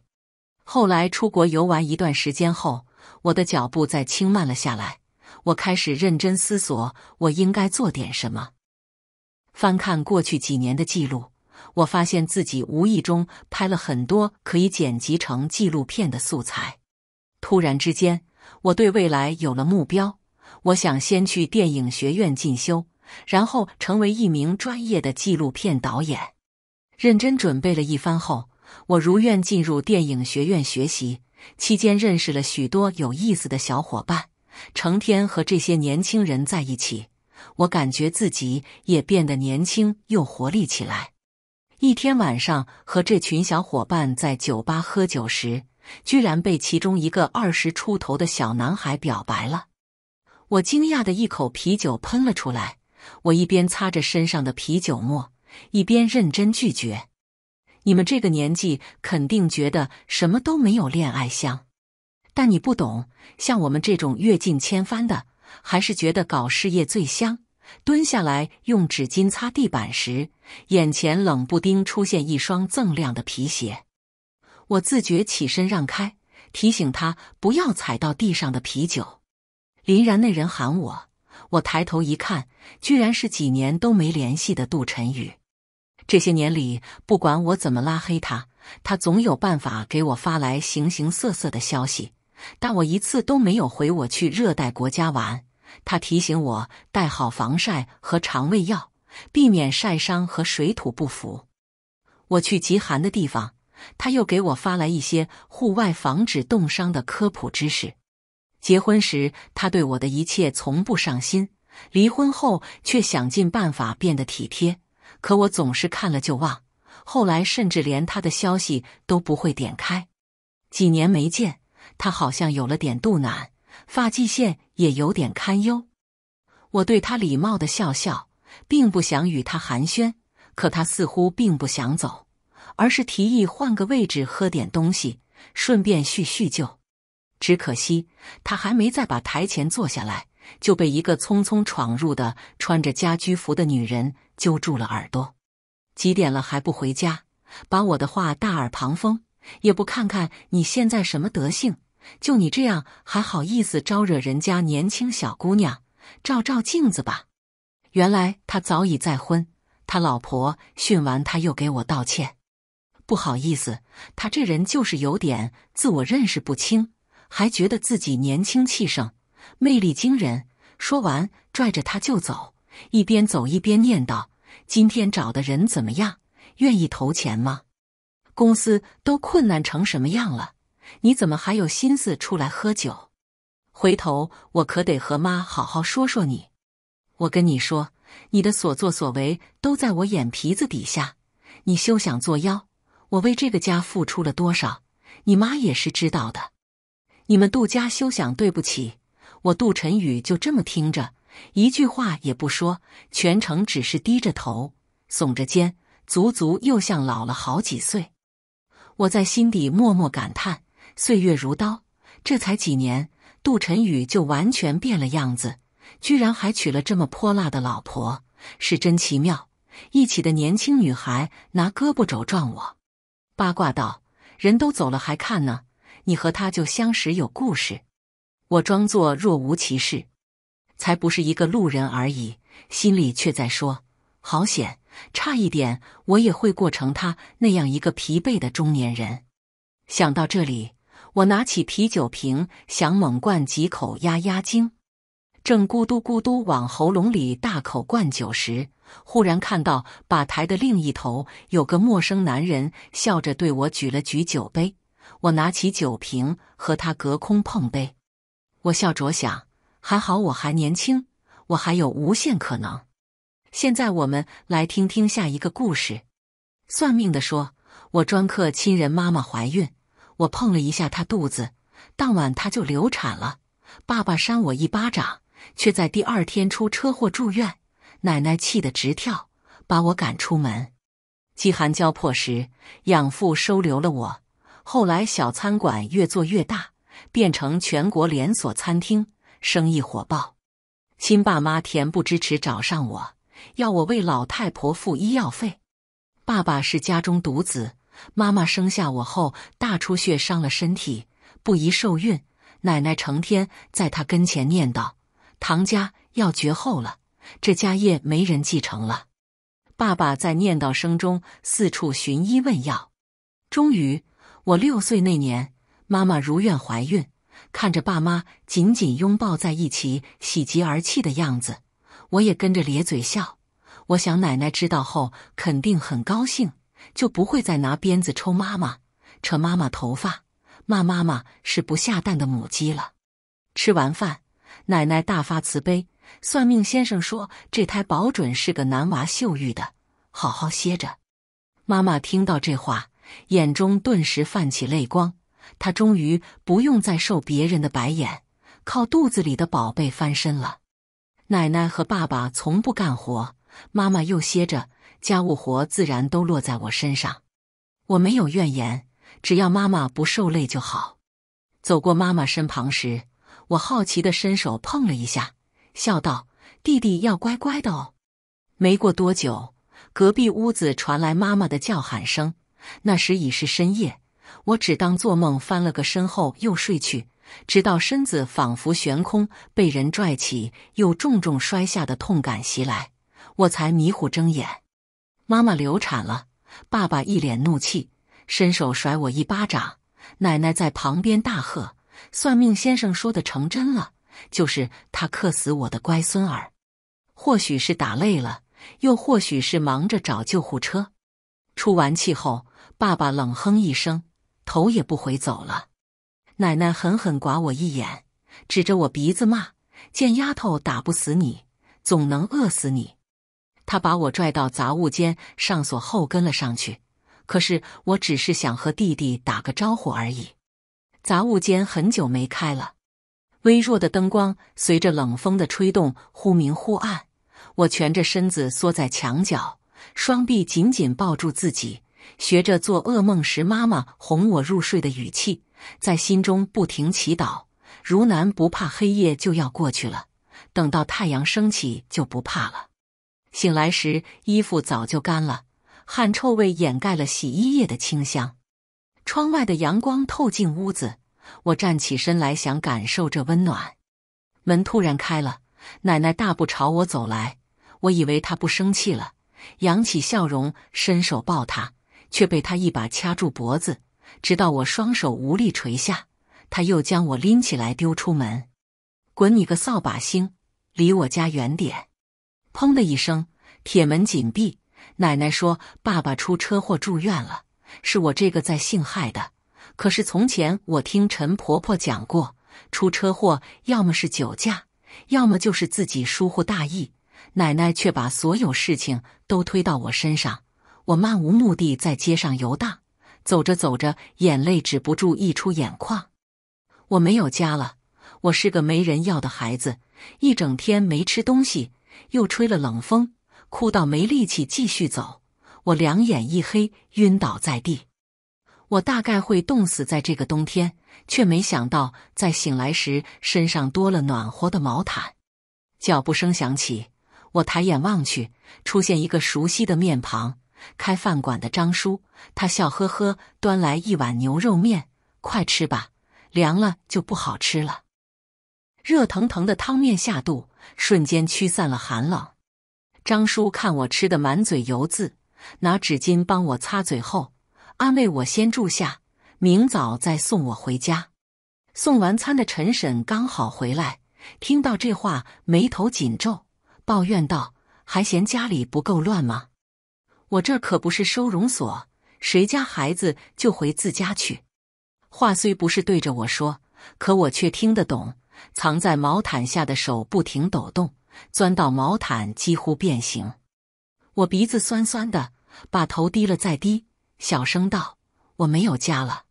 后来出国游玩一段时间后，我的脚步在轻慢了下来。我开始认真思索，我应该做点什么。翻看过去几年的记录，我发现自己无意中拍了很多可以剪辑成纪录片的素材。突然之间，我对未来有了目标。我想先去电影学院进修，然后成为一名专业的纪录片导演。认真准备了一番后，我如愿进入电影学院学习。期间认识了许多有意思的小伙伴，成天和这些年轻人在一起，我感觉自己也变得年轻又活力起来。一天晚上和这群小伙伴在酒吧喝酒时，居然被其中一个二十出头的小男孩表白了。我惊讶的一口啤酒喷了出来，我一边擦着身上的啤酒沫，一边认真拒绝。你们这个年纪肯定觉得什么都没有恋爱香，但你不懂，像我们这种阅尽千帆的，还是觉得搞事业最香。蹲下来用纸巾擦地板时，眼前冷不丁出现一双锃亮的皮鞋，我自觉起身让开，提醒他不要踩到地上的啤酒。林然那人喊我，我抬头一看，居然是几年都没联系的杜晨宇。这些年里，不管我怎么拉黑他，他总有办法给我发来形形色色的消息。但我一次都没有回。我去热带国家玩，他提醒我带好防晒和肠胃药，避免晒伤和水土不服。我去极寒的地方，他又给我发来一些户外防止冻伤的科普知识。结婚时，他对我的一切从不上心；离婚后，却想尽办法变得体贴。可我总是看了就忘，后来甚至连他的消息都不会点开。几年没见，他好像有了点肚腩，发际线也有点堪忧。我对他礼貌的笑笑，并不想与他寒暄。可他似乎并不想走，而是提议换个位置喝点东西，顺便叙叙旧。只可惜，他还没再把台前坐下来，就被一个匆匆闯入的穿着家居服的女人揪住了耳朵。几点了还不回家？把我的话大耳旁风，也不看看你现在什么德性？就你这样还好意思招惹人家年轻小姑娘？照照镜子吧！原来他早已再婚，他老婆训完他又给我道歉。不好意思，他这人就是有点自我认识不清。还觉得自己年轻气盛，魅力惊人。说完，拽着他就走，一边走一边念叨：“今天找的人怎么样？愿意投钱吗？公司都困难成什么样了？你怎么还有心思出来喝酒？回头我可得和妈好好说说你。我跟你说，你的所作所为都在我眼皮子底下，你休想作妖！我为这个家付出了多少，你妈也是知道的。”你们杜家休想对不起我！杜晨宇就这么听着，一句话也不说，全程只是低着头，耸着肩，足足又像老了好几岁。我在心底默默感叹：岁月如刀，这才几年，杜晨宇就完全变了样子，居然还娶了这么泼辣的老婆，是真奇妙！一起的年轻女孩拿胳膊肘撞我，八卦道：“人都走了，还看呢？”你和他就相识有故事，我装作若无其事，才不是一个路人而已。心里却在说：好险，差一点我也会过成他那样一个疲惫的中年人。想到这里，我拿起啤酒瓶想猛灌几口压压惊，正咕嘟咕嘟往喉咙里大口灌酒时，忽然看到吧台的另一头有个陌生男人笑着对我举了举酒杯。我拿起酒瓶和他隔空碰杯，我笑着想：还好我还年轻，我还有无限可能。现在我们来听听下一个故事。算命的说：“我专克亲人，妈妈怀孕，我碰了一下她肚子，当晚她就流产了。爸爸扇我一巴掌，却在第二天出车祸住院。奶奶气得直跳，把我赶出门。饥寒交迫时，养父收留了我。”后来，小餐馆越做越大，变成全国连锁餐厅，生意火爆。亲爸妈恬不知耻找上我，要我为老太婆付医药费。爸爸是家中独子，妈妈生下我后大出血，伤了身体，不宜受孕。奶奶成天在他跟前念叨：“唐家要绝后了，这家业没人继承了。”爸爸在念叨声中四处寻医问药，终于。我六岁那年，妈妈如愿怀孕，看着爸妈紧紧拥抱在一起、喜极而泣的样子，我也跟着咧嘴笑。我想奶奶知道后肯定很高兴，就不会再拿鞭子抽妈妈、扯妈妈头发、骂妈妈是不下蛋的母鸡了。吃完饭，奶奶大发慈悲，算命先生说这胎保准是个男娃，秀玉的，好好歇着。妈妈听到这话。眼中顿时泛起泪光，他终于不用再受别人的白眼，靠肚子里的宝贝翻身了。奶奶和爸爸从不干活，妈妈又歇着，家务活自然都落在我身上。我没有怨言，只要妈妈不受累就好。走过妈妈身旁时，我好奇的伸手碰了一下，笑道：“弟弟要乖乖的哦。”没过多久，隔壁屋子传来妈妈的叫喊声。那时已是深夜，我只当做梦，翻了个身后又睡去，直到身子仿佛悬空被人拽起，又重重摔下的痛感袭来，我才迷糊睁眼。妈妈流产了，爸爸一脸怒气，伸手甩我一巴掌。奶奶在旁边大喝：“算命先生说的成真了，就是他克死我的乖孙儿。”或许是打累了，又或许是忙着找救护车，出完气后。爸爸冷哼一声，头也不回走了。奶奶狠狠剐我一眼，指着我鼻子骂：“见丫头打不死你，总能饿死你。”他把我拽到杂物间上锁后跟了上去。可是我只是想和弟弟打个招呼而已。杂物间很久没开了，微弱的灯光随着冷风的吹动忽明忽暗。我蜷着身子缩在墙角，双臂紧紧抱住自己。学着做噩梦时妈妈哄我入睡的语气，在心中不停祈祷：如南不怕黑夜就要过去了，等到太阳升起就不怕了。醒来时，衣服早就干了，汗臭味掩盖了洗衣液的清香。窗外的阳光透进屋子，我站起身来想感受这温暖。门突然开了，奶奶大步朝我走来，我以为她不生气了，扬起笑容，伸手抱她。却被他一把掐住脖子，直到我双手无力垂下，他又将我拎起来丢出门，滚你个扫把星，离我家远点！砰的一声，铁门紧闭。奶奶说：“爸爸出车祸住院了，是我这个在陷害的。”可是从前我听陈婆婆讲过，出车祸要么是酒驾，要么就是自己疏忽大意。奶奶却把所有事情都推到我身上。我漫无目的在街上游荡，走着走着，眼泪止不住溢出眼眶。我没有家了，我是个没人要的孩子。一整天没吃东西，又吹了冷风，哭到没力气继续走。我两眼一黑，晕倒在地。我大概会冻死在这个冬天，却没想到在醒来时，身上多了暖和的毛毯。脚步声响起，我抬眼望去，出现一个熟悉的面庞。开饭馆的张叔，他笑呵呵端来一碗牛肉面，快吃吧，凉了就不好吃了。热腾腾的汤面下肚，瞬间驱散了寒冷。张叔看我吃的满嘴油渍，拿纸巾帮我擦嘴后，安慰我先住下，明早再送我回家。送完餐的陈婶刚好回来，听到这话，眉头紧皱，抱怨道：“还嫌家里不够乱吗？”我这可不是收容所，谁家孩子就回自家去。话虽不是对着我说，可我却听得懂。藏在毛毯下的手不停抖动，钻到毛毯几乎变形。我鼻子酸酸的，把头低了再低，小声道：“我没有家了。”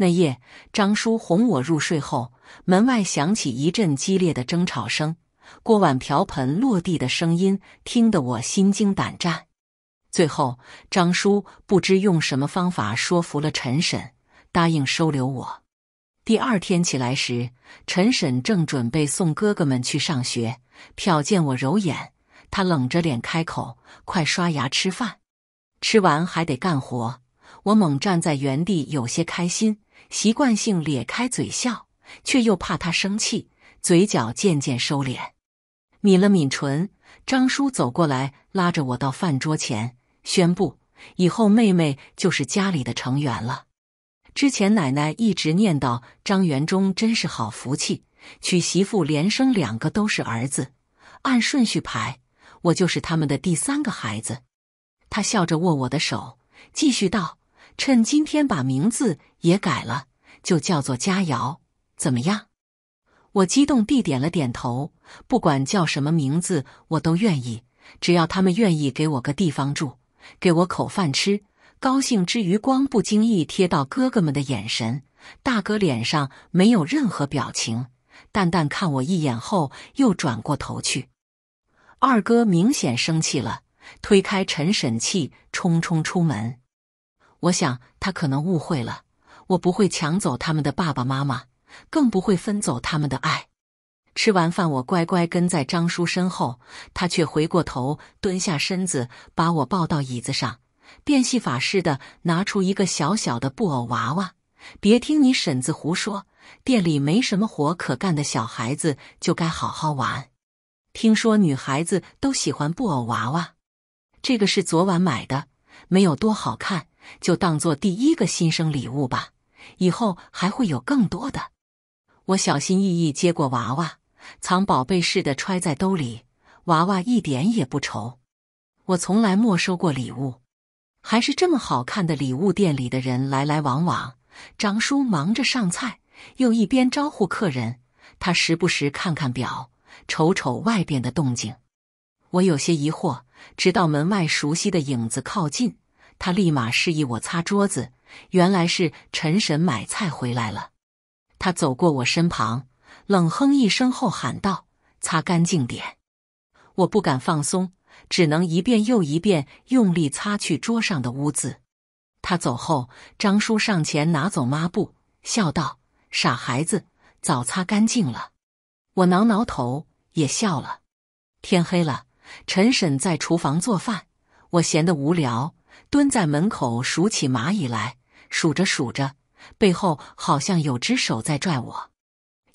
那夜，张叔哄我入睡后，门外响起一阵激烈的争吵声，锅碗瓢盆落地的声音，听得我心惊胆战。最后，张叔不知用什么方法说服了陈婶，答应收留我。第二天起来时，陈婶正准备送哥哥们去上学，瞟见我揉眼，他冷着脸开口：“快刷牙吃饭，吃完还得干活。”我猛站在原地，有些开心，习惯性咧开嘴笑，却又怕他生气，嘴角渐渐收敛，抿了抿唇。张叔走过来，拉着我到饭桌前。宣布以后，妹妹就是家里的成员了。之前奶奶一直念叨：“张元忠真是好福气，娶媳妇连生两个都是儿子，按顺序排，我就是他们的第三个孩子。”他笑着握我的手，继续道：“趁今天把名字也改了，就叫做佳瑶，怎么样？”我激动地点了点头。不管叫什么名字，我都愿意，只要他们愿意给我个地方住。给我口饭吃，高兴之余光不经意贴到哥哥们的眼神，大哥脸上没有任何表情，淡淡看我一眼后又转过头去。二哥明显生气了，推开陈婶气，冲冲出门。我想他可能误会了，我不会抢走他们的爸爸妈妈，更不会分走他们的爱。吃完饭，我乖乖跟在张叔身后，他却回过头，蹲下身子，把我抱到椅子上，变戏法似的拿出一个小小的布偶娃娃。别听你婶子胡说，店里没什么活可干的小孩子就该好好玩。听说女孩子都喜欢布偶娃娃，这个是昨晚买的，没有多好看，就当做第一个新生礼物吧。以后还会有更多的。我小心翼翼接过娃娃。藏宝贝似的揣在兜里，娃娃一点也不愁。我从来没收过礼物，还是这么好看的礼物。店里的人来来往往，张叔忙着上菜，又一边招呼客人。他时不时看看表，瞅瞅外边的动静。我有些疑惑，直到门外熟悉的影子靠近，他立马示意我擦桌子。原来是陈婶买菜回来了。他走过我身旁。冷哼一声后喊道：“擦干净点！”我不敢放松，只能一遍又一遍用力擦去桌上的污渍。他走后，张叔上前拿走抹布，笑道：“傻孩子，早擦干净了。”我挠挠头，也笑了。天黑了，陈婶在厨房做饭，我闲得无聊，蹲在门口数起蚂蚁来。数着数着，背后好像有只手在拽我。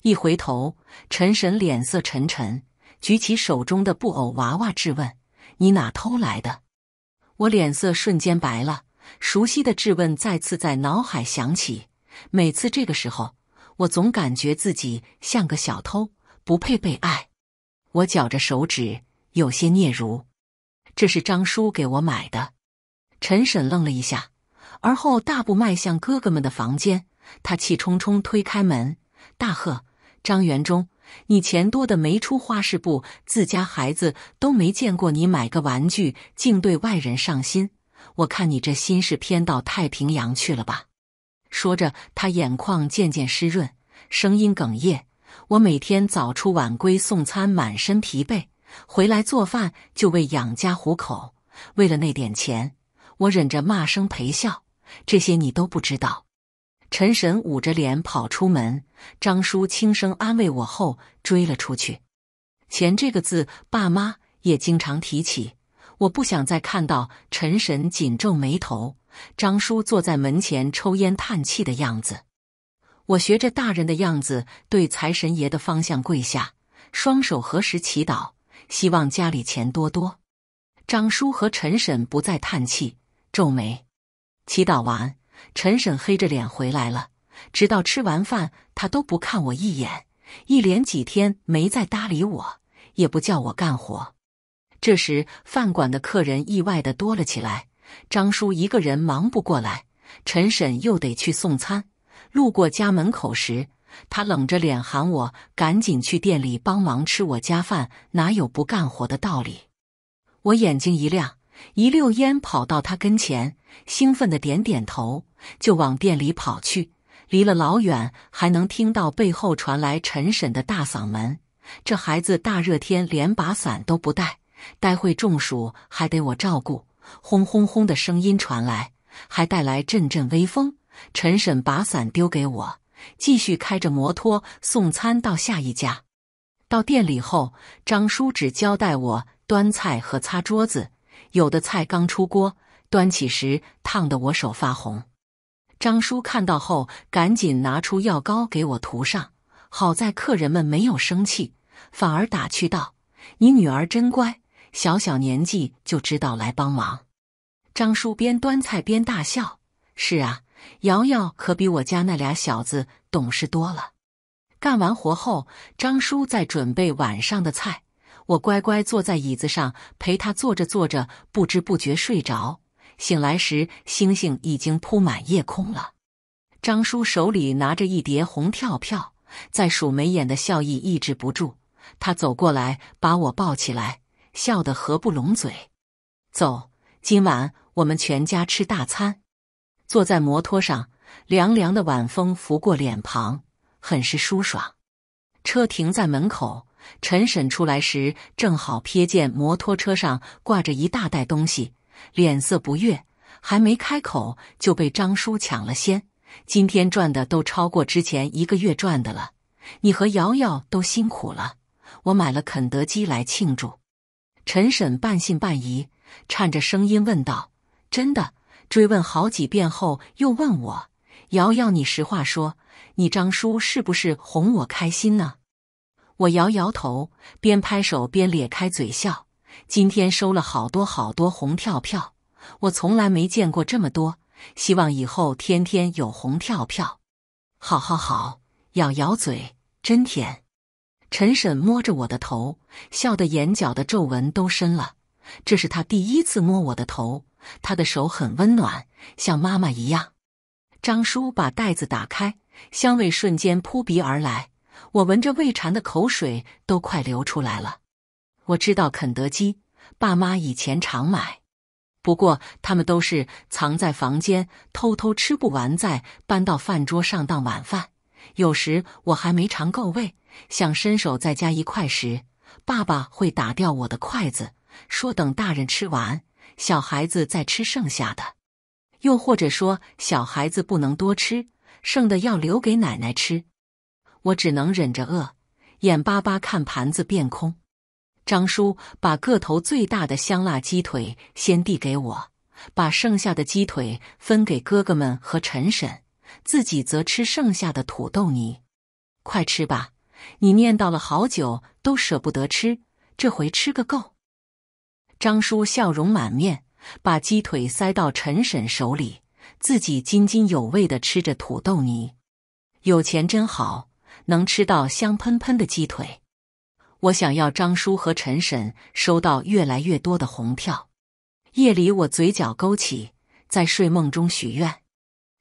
一回头，陈婶脸色沉沉，举起手中的布偶娃娃质问：“你哪偷来的？”我脸色瞬间白了，熟悉的质问再次在脑海响起。每次这个时候，我总感觉自己像个小偷，不配被爱。我绞着手指，有些嗫嚅：“这是张叔给我买的。”陈婶愣了一下，而后大步迈向哥哥们的房间。他气冲冲推开门，大喝。张元忠，你钱多的没出花市部，自家孩子都没见过你买个玩具，竟对外人上心。我看你这心是偏到太平洋去了吧？说着，他眼眶渐渐湿润，声音哽咽。我每天早出晚归送餐，满身疲惫，回来做饭就为养家糊口。为了那点钱，我忍着骂声陪笑。这些你都不知道。陈婶捂着脸跑出门，张叔轻声安慰我后追了出去。钱这个字，爸妈也经常提起。我不想再看到陈婶紧皱眉头、张叔坐在门前抽烟叹气的样子。我学着大人的样子，对财神爷的方向跪下，双手合十祈祷，希望家里钱多多。张叔和陈婶不再叹气、皱眉。祈祷完。陈婶黑着脸回来了，直到吃完饭，她都不看我一眼。一连几天没再搭理我，也不叫我干活。这时饭馆的客人意外的多了起来，张叔一个人忙不过来，陈婶又得去送餐。路过家门口时，她冷着脸喊我：“赶紧去店里帮忙吃我家饭，哪有不干活的道理？”我眼睛一亮。一溜烟跑到他跟前，兴奋的点点头，就往店里跑去。离了老远，还能听到背后传来陈婶的大嗓门：“这孩子大热天连把伞都不带，待会中暑还得我照顾。”轰轰轰的声音传来，还带来阵阵微风。陈婶把伞丢给我，继续开着摩托送餐到下一家。到店里后，张叔只交代我端菜和擦桌子。有的菜刚出锅，端起时烫得我手发红。张叔看到后，赶紧拿出药膏给我涂上。好在客人们没有生气，反而打趣道：“你女儿真乖，小小年纪就知道来帮忙。”张叔边端菜边大笑：“是啊，瑶瑶可比我家那俩小子懂事多了。”干完活后，张叔在准备晚上的菜。我乖乖坐在椅子上陪他坐着坐着，不知不觉睡着。醒来时，星星已经铺满夜空了。张叔手里拿着一叠红票票，在数眉眼的笑意抑制不住，他走过来把我抱起来，笑得合不拢嘴。走，今晚我们全家吃大餐。坐在摩托上，凉凉的晚风拂过脸庞，很是舒爽。车停在门口。陈婶出来时正好瞥见摩托车上挂着一大袋东西，脸色不悦。还没开口，就被张叔抢了先。今天赚的都超过之前一个月赚的了，你和瑶瑶都辛苦了。我买了肯德基来庆祝。陈婶半信半疑，颤着声音问道：“真的？”追问好几遍后，又问我：“瑶瑶，你实话说，你张叔是不是哄我开心呢？”我摇摇头，边拍手边咧开嘴笑。今天收了好多好多红票票，我从来没见过这么多。希望以后天天有红票票。好，好，好，咬咬嘴，真甜。陈婶摸着我的头，笑得眼角的皱纹都深了。这是她第一次摸我的头，她的手很温暖，像妈妈一样。张叔把袋子打开，香味瞬间扑鼻而来。我闻着胃馋的口水都快流出来了。我知道肯德基，爸妈以前常买，不过他们都是藏在房间偷偷吃不完，再搬到饭桌上当晚饭。有时我还没尝够味，想伸手再加一块时，爸爸会打掉我的筷子，说等大人吃完，小孩子再吃剩下的。又或者说，小孩子不能多吃，剩的要留给奶奶吃。我只能忍着饿，眼巴巴看盘子变空。张叔把个头最大的香辣鸡腿先递给我，把剩下的鸡腿分给哥哥们和陈婶，自己则吃剩下的土豆泥。快吃吧，你念叨了好久都舍不得吃，这回吃个够。张叔笑容满面，把鸡腿塞到陈婶手里，自己津津有味的吃着土豆泥。有钱真好。能吃到香喷喷的鸡腿，我想要张叔和陈婶收到越来越多的红票。夜里我嘴角勾起，在睡梦中许愿。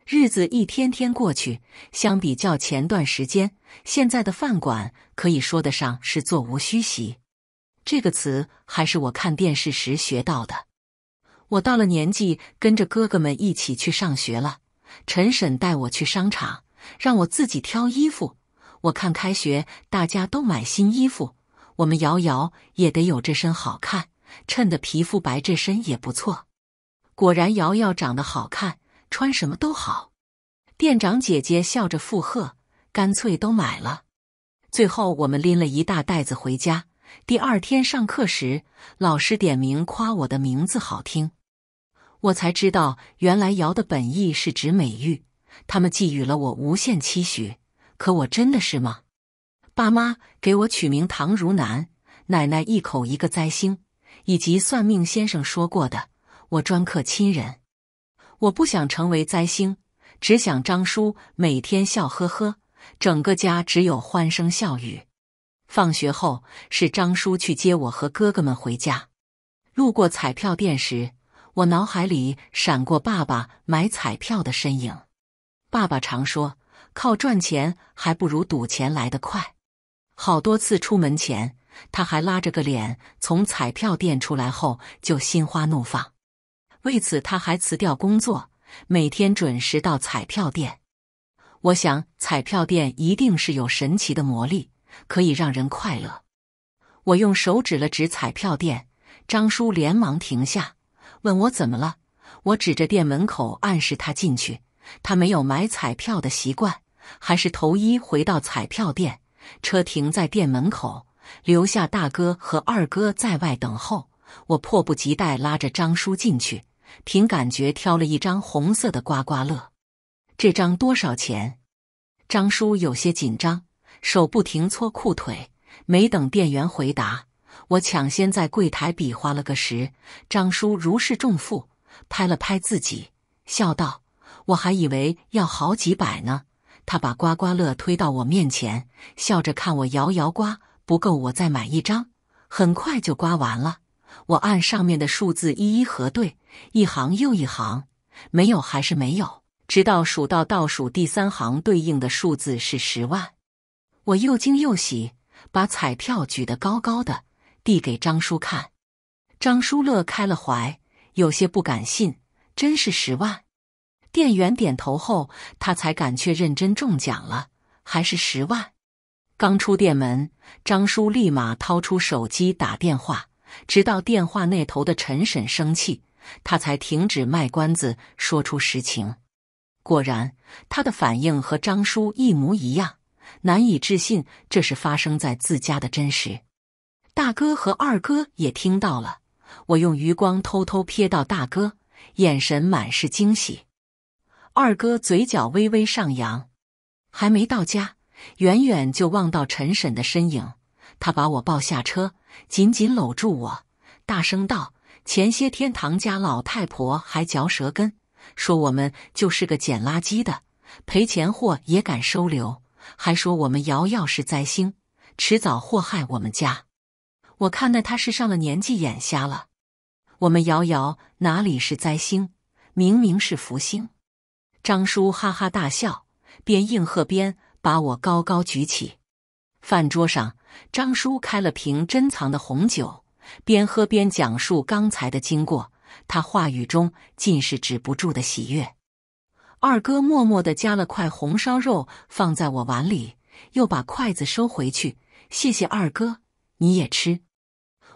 日子一天天过去，相比较前段时间，现在的饭馆可以说得上是座无虚席。这个词还是我看电视时学到的。我到了年纪，跟着哥哥们一起去上学了。陈婶带我去商场，让我自己挑衣服。我看开学大家都买新衣服，我们瑶瑶也得有这身好看，衬得皮肤白，这身也不错。果然瑶瑶长得好看，穿什么都好。店长姐姐笑着附和，干脆都买了。最后我们拎了一大袋子回家。第二天上课时，老师点名夸我的名字好听，我才知道原来“瑶”的本意是指美玉，他们寄予了我无限期许。可我真的是吗？爸妈给我取名唐如南，奶奶一口一个灾星，以及算命先生说过的，我专克亲人。我不想成为灾星，只想张叔每天笑呵呵，整个家只有欢声笑语。放学后是张叔去接我和哥哥们回家。路过彩票店时，我脑海里闪过爸爸买彩票的身影。爸爸常说。靠赚钱还不如赌钱来得快。好多次出门前，他还拉着个脸；从彩票店出来后，就心花怒放。为此，他还辞掉工作，每天准时到彩票店。我想，彩票店一定是有神奇的魔力，可以让人快乐。我用手指了指彩票店，张叔连忙停下，问我怎么了。我指着店门口，暗示他进去。他没有买彩票的习惯。还是头一回到彩票店，车停在店门口，留下大哥和二哥在外等候。我迫不及待拉着张叔进去，凭感觉挑了一张红色的刮刮乐。这张多少钱？张叔有些紧张，手不停搓裤腿。没等店员回答，我抢先在柜台比划了个十。张叔如释重负，拍了拍自己，笑道：“我还以为要好几百呢。”他把刮刮乐推到我面前，笑着看我摇摇刮，不够我再买一张。很快就刮完了，我按上面的数字一一核对，一行又一行，没有还是没有，直到数到倒数第三行对应的数字是十万，我又惊又喜，把彩票举得高高的，递给张叔看。张叔乐开了怀，有些不敢信，真是十万！店员点头后，他才敢确认真中奖了，还是十万。刚出店门，张叔立马掏出手机打电话，直到电话那头的陈婶生气，他才停止卖关子，说出实情。果然，他的反应和张叔一模一样，难以置信这是发生在自家的真实。大哥和二哥也听到了，我用余光偷偷瞥到大哥，眼神满是惊喜。二哥嘴角微微上扬，还没到家，远远就望到陈婶的身影。他把我抱下车，紧紧搂住我，大声道：“前些天唐家老太婆还嚼舌根，说我们就是个捡垃圾的赔钱货，也敢收留，还说我们瑶瑶是灾星，迟早祸害我们家。我看那她是上了年纪眼瞎了。我们瑶瑶哪里是灾星，明明是福星。”张叔哈哈大笑，边应和边把我高高举起。饭桌上，张叔开了瓶珍藏的红酒，边喝边讲述刚才的经过。他话语中尽是止不住的喜悦。二哥默默地夹了块红烧肉放在我碗里，又把筷子收回去。谢谢二哥，你也吃。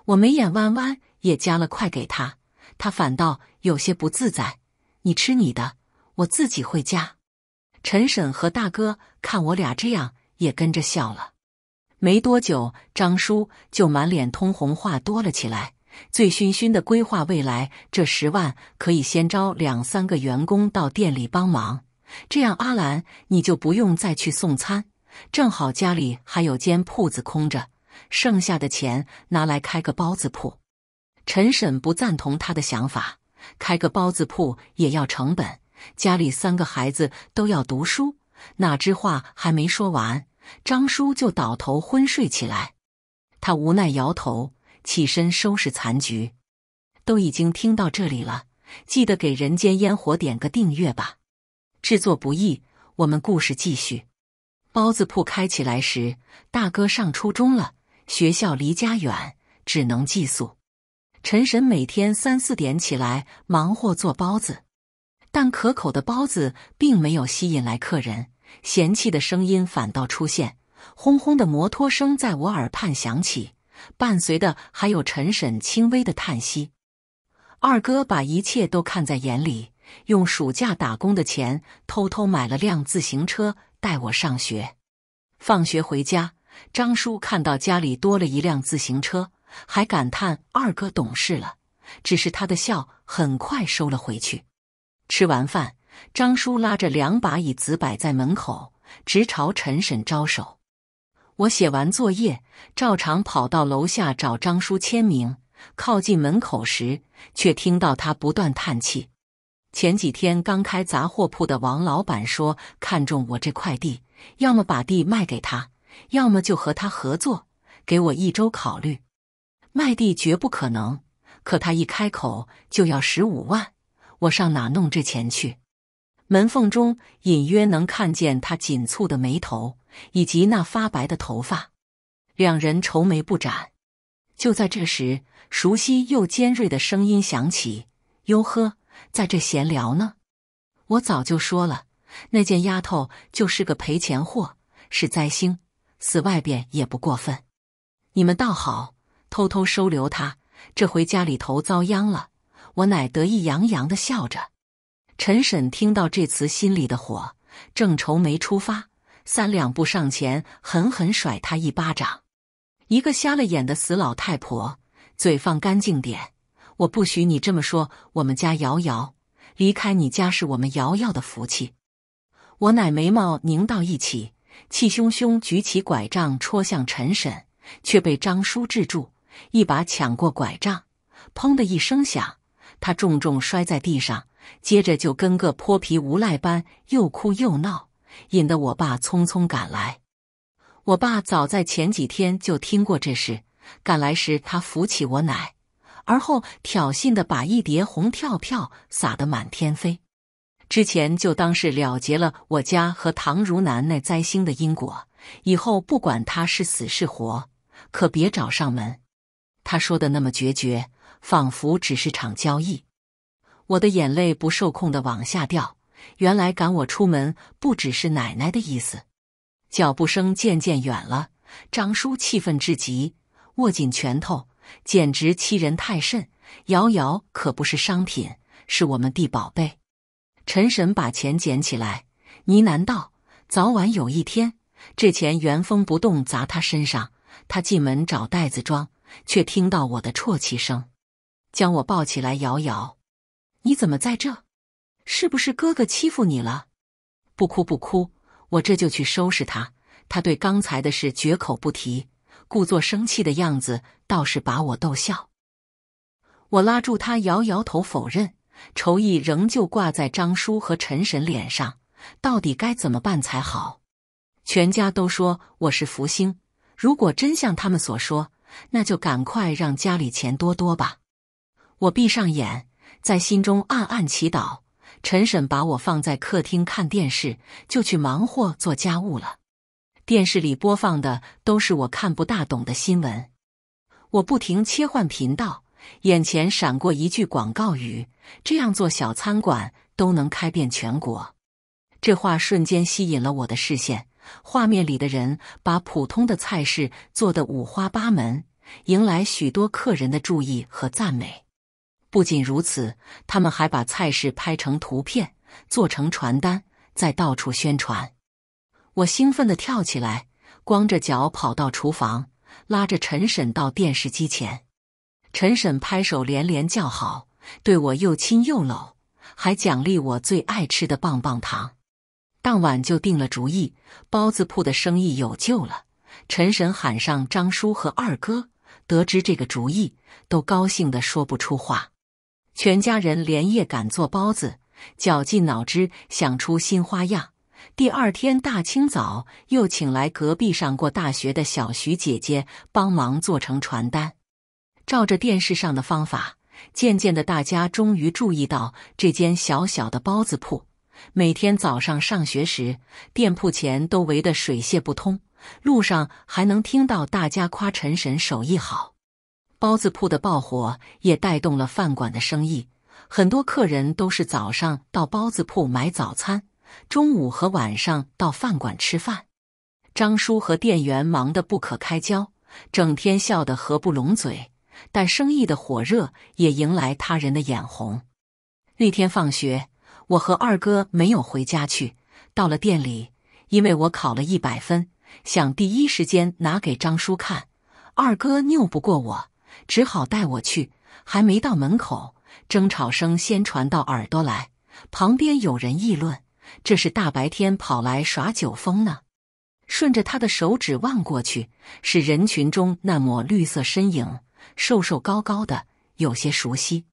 我眉眼弯弯，也夹了块给他。他反倒有些不自在。你吃你的。我自己回家。陈婶和大哥看我俩这样，也跟着笑了。没多久，张叔就满脸通红，话多了起来，醉醺醺的规划未来。这十万可以先招两三个员工到店里帮忙，这样阿兰你就不用再去送餐。正好家里还有间铺子空着，剩下的钱拿来开个包子铺。陈婶不赞同他的想法，开个包子铺也要成本。家里三个孩子都要读书，哪知话还没说完，张叔就倒头昏睡起来。他无奈摇头，起身收拾残局。都已经听到这里了，记得给人间烟火点个订阅吧。制作不易，我们故事继续。包子铺开起来时，大哥上初中了，学校离家远，只能寄宿。陈婶每天三四点起来忙活做包子。但可口的包子并没有吸引来客人，嫌弃的声音反倒出现。轰轰的摩托声在我耳畔响起，伴随的还有陈婶轻微的叹息。二哥把一切都看在眼里，用暑假打工的钱偷偷买了辆自行车带我上学。放学回家，张叔看到家里多了一辆自行车，还感叹二哥懂事了。只是他的笑很快收了回去。吃完饭，张叔拉着两把椅子摆在门口，直朝陈婶招手。我写完作业，照常跑到楼下找张叔签名。靠近门口时，却听到他不断叹气。前几天刚开杂货铺的王老板说看中我这块地，要么把地卖给他，要么就和他合作，给我一周考虑。卖地绝不可能，可他一开口就要十五万。我上哪弄这钱去？门缝中隐约能看见他紧蹙的眉头以及那发白的头发。两人愁眉不展。就在这时，熟悉又尖锐的声音响起：“哟呵，在这闲聊呢？我早就说了，那件丫头就是个赔钱货，是灾星，死外边也不过分。你们倒好，偷偷收留她，这回家里头遭殃了。”我奶得意洋洋的笑着，陈婶听到这词，心里的火正愁没出发，三两步上前，狠狠甩他一巴掌。一个瞎了眼的死老太婆，嘴放干净点，我不许你这么说。我们家瑶瑶离开你家是我们瑶瑶的福气。我奶眉毛拧到一起，气汹汹举起拐杖戳向陈婶，却被张叔制住，一把抢过拐杖，砰的一声响。他重重摔在地上，接着就跟个泼皮无赖般又哭又闹，引得我爸匆匆赶来。我爸早在前几天就听过这事，赶来时他扶起我奶，而后挑衅的把一叠红票票撒得满天飞。之前就当是了结了我家和唐如南那灾星的因果，以后不管他是死是活，可别找上门。他说的那么决绝。仿佛只是场交易，我的眼泪不受控的往下掉。原来赶我出门不只是奶奶的意思。脚步声渐渐远了。张叔气愤至极，握紧拳头，简直欺人太甚。瑶瑶可不是商品，是我们地宝贝。陈婶把钱捡起来，呢喃道：“早晚有一天，这钱原封不动砸他身上。”他进门找袋子装，却听到我的啜泣声。将我抱起来摇摇，你怎么在这？是不是哥哥欺负你了？不哭不哭，我这就去收拾他。他对刚才的事绝口不提，故作生气的样子倒是把我逗笑。我拉住他摇摇头否认，愁意仍旧挂在张叔和陈婶脸上。到底该怎么办才好？全家都说我是福星，如果真像他们所说，那就赶快让家里钱多多吧。我闭上眼，在心中暗暗祈祷。陈婶把我放在客厅看电视，就去忙活做家务了。电视里播放的都是我看不大懂的新闻，我不停切换频道，眼前闪过一句广告语：“这样做小餐馆都能开遍全国。”这话瞬间吸引了我的视线。画面里的人把普通的菜式做的五花八门，迎来许多客人的注意和赞美。不仅如此，他们还把菜市拍成图片，做成传单，在到处宣传。我兴奋地跳起来，光着脚跑到厨房，拉着陈婶到电视机前。陈婶拍手连连叫好，对我又亲又搂，还奖励我最爱吃的棒棒糖。当晚就定了主意，包子铺的生意有救了。陈婶喊上张叔和二哥，得知这个主意，都高兴的说不出话。全家人连夜赶做包子，绞尽脑汁想出新花样。第二天大清早，又请来隔壁上过大学的小徐姐姐帮忙做成传单，照着电视上的方法。渐渐的，大家终于注意到这间小小的包子铺，每天早上上学时，店铺前都围得水泄不通，路上还能听到大家夸陈婶手艺好。包子铺的爆火也带动了饭馆的生意，很多客人都是早上到包子铺买早餐，中午和晚上到饭馆吃饭。张叔和店员忙得不可开交，整天笑得合不拢嘴。但生意的火热也迎来他人的眼红。那天放学，我和二哥没有回家去，到了店里，因为我考了一百分，想第一时间拿给张叔看。二哥拗不过我。只好带我去。还没到门口，争吵声先传到耳朵来。旁边有人议论：“这是大白天跑来耍酒疯呢。”顺着他的手指望过去，是人群中那抹绿色身影，瘦瘦高高的，有些熟悉。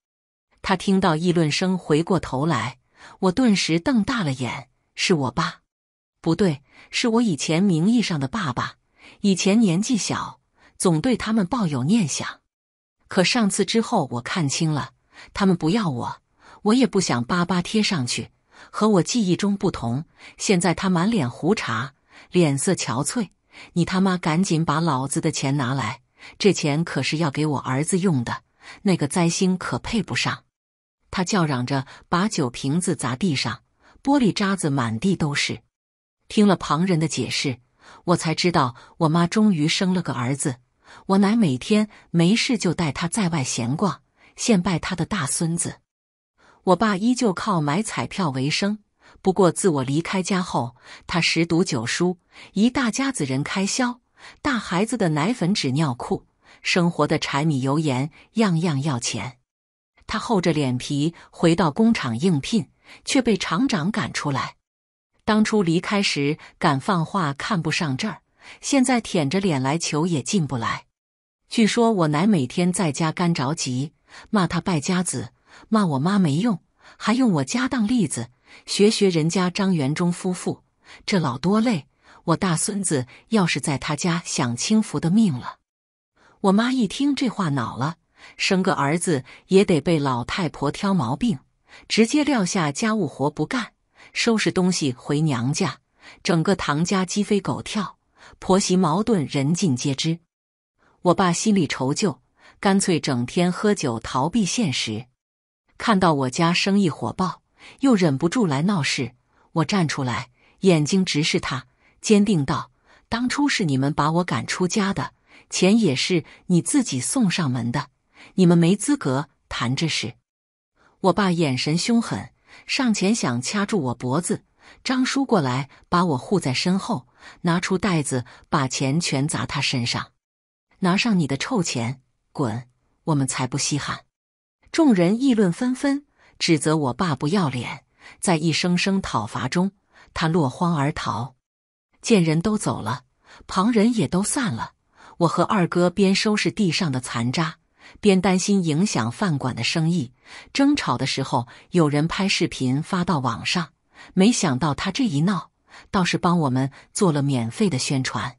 他听到议论声，回过头来，我顿时瞪大了眼：“是我爸，不对，是我以前名义上的爸爸。以前年纪小，总对他们抱有念想。”可上次之后，我看清了，他们不要我，我也不想巴巴贴上去。和我记忆中不同，现在他满脸胡茬，脸色憔悴。你他妈赶紧把老子的钱拿来，这钱可是要给我儿子用的。那个灾星可配不上！他叫嚷着，把酒瓶子砸地上，玻璃渣子满地都是。听了旁人的解释，我才知道我妈终于生了个儿子。我奶每天没事就带他在外闲逛，现拜他的大孙子。我爸依旧靠买彩票为生，不过自我离开家后，他十赌九输，一大家子人开销，大孩子的奶粉、纸尿裤，生活的柴米油盐，样样要钱。他厚着脸皮回到工厂应聘，却被厂长赶出来。当初离开时，敢放话看不上这儿。现在舔着脸来求也进不来。据说我奶每天在家干着急，骂他败家子，骂我妈没用，还用我家当例子学学人家张元忠夫妇，这老多累。我大孙子要是在他家享清福的命了。我妈一听这话恼了，生个儿子也得被老太婆挑毛病，直接撂下家务活不干，收拾东西回娘家，整个唐家鸡飞狗跳。婆媳矛盾人尽皆知，我爸心里愁旧，干脆整天喝酒逃避现实。看到我家生意火爆，又忍不住来闹事。我站出来，眼睛直视他，坚定道：“当初是你们把我赶出家的，钱也是你自己送上门的，你们没资格谈这事。”我爸眼神凶狠，上前想掐住我脖子。张叔过来，把我护在身后，拿出袋子，把钱全砸他身上。拿上你的臭钱，滚！我们才不稀罕。众人议论纷纷，指责我爸不要脸。在一声声讨伐中，他落荒而逃。见人都走了，旁人也都散了。我和二哥边收拾地上的残渣，边担心影响饭馆的生意。争吵的时候，有人拍视频发到网上。没想到他这一闹，倒是帮我们做了免费的宣传。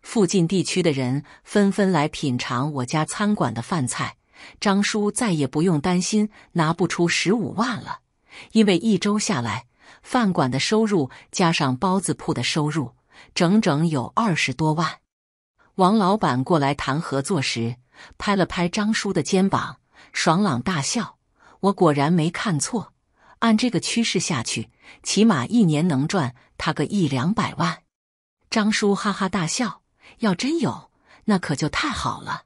附近地区的人纷纷来品尝我家餐馆的饭菜，张叔再也不用担心拿不出十五万了。因为一周下来，饭馆的收入加上包子铺的收入，整整有二十多万。王老板过来谈合作时，拍了拍张叔的肩膀，爽朗大笑：“我果然没看错。”按这个趋势下去，起码一年能赚他个一两百万。张叔哈哈大笑：“要真有，那可就太好了。”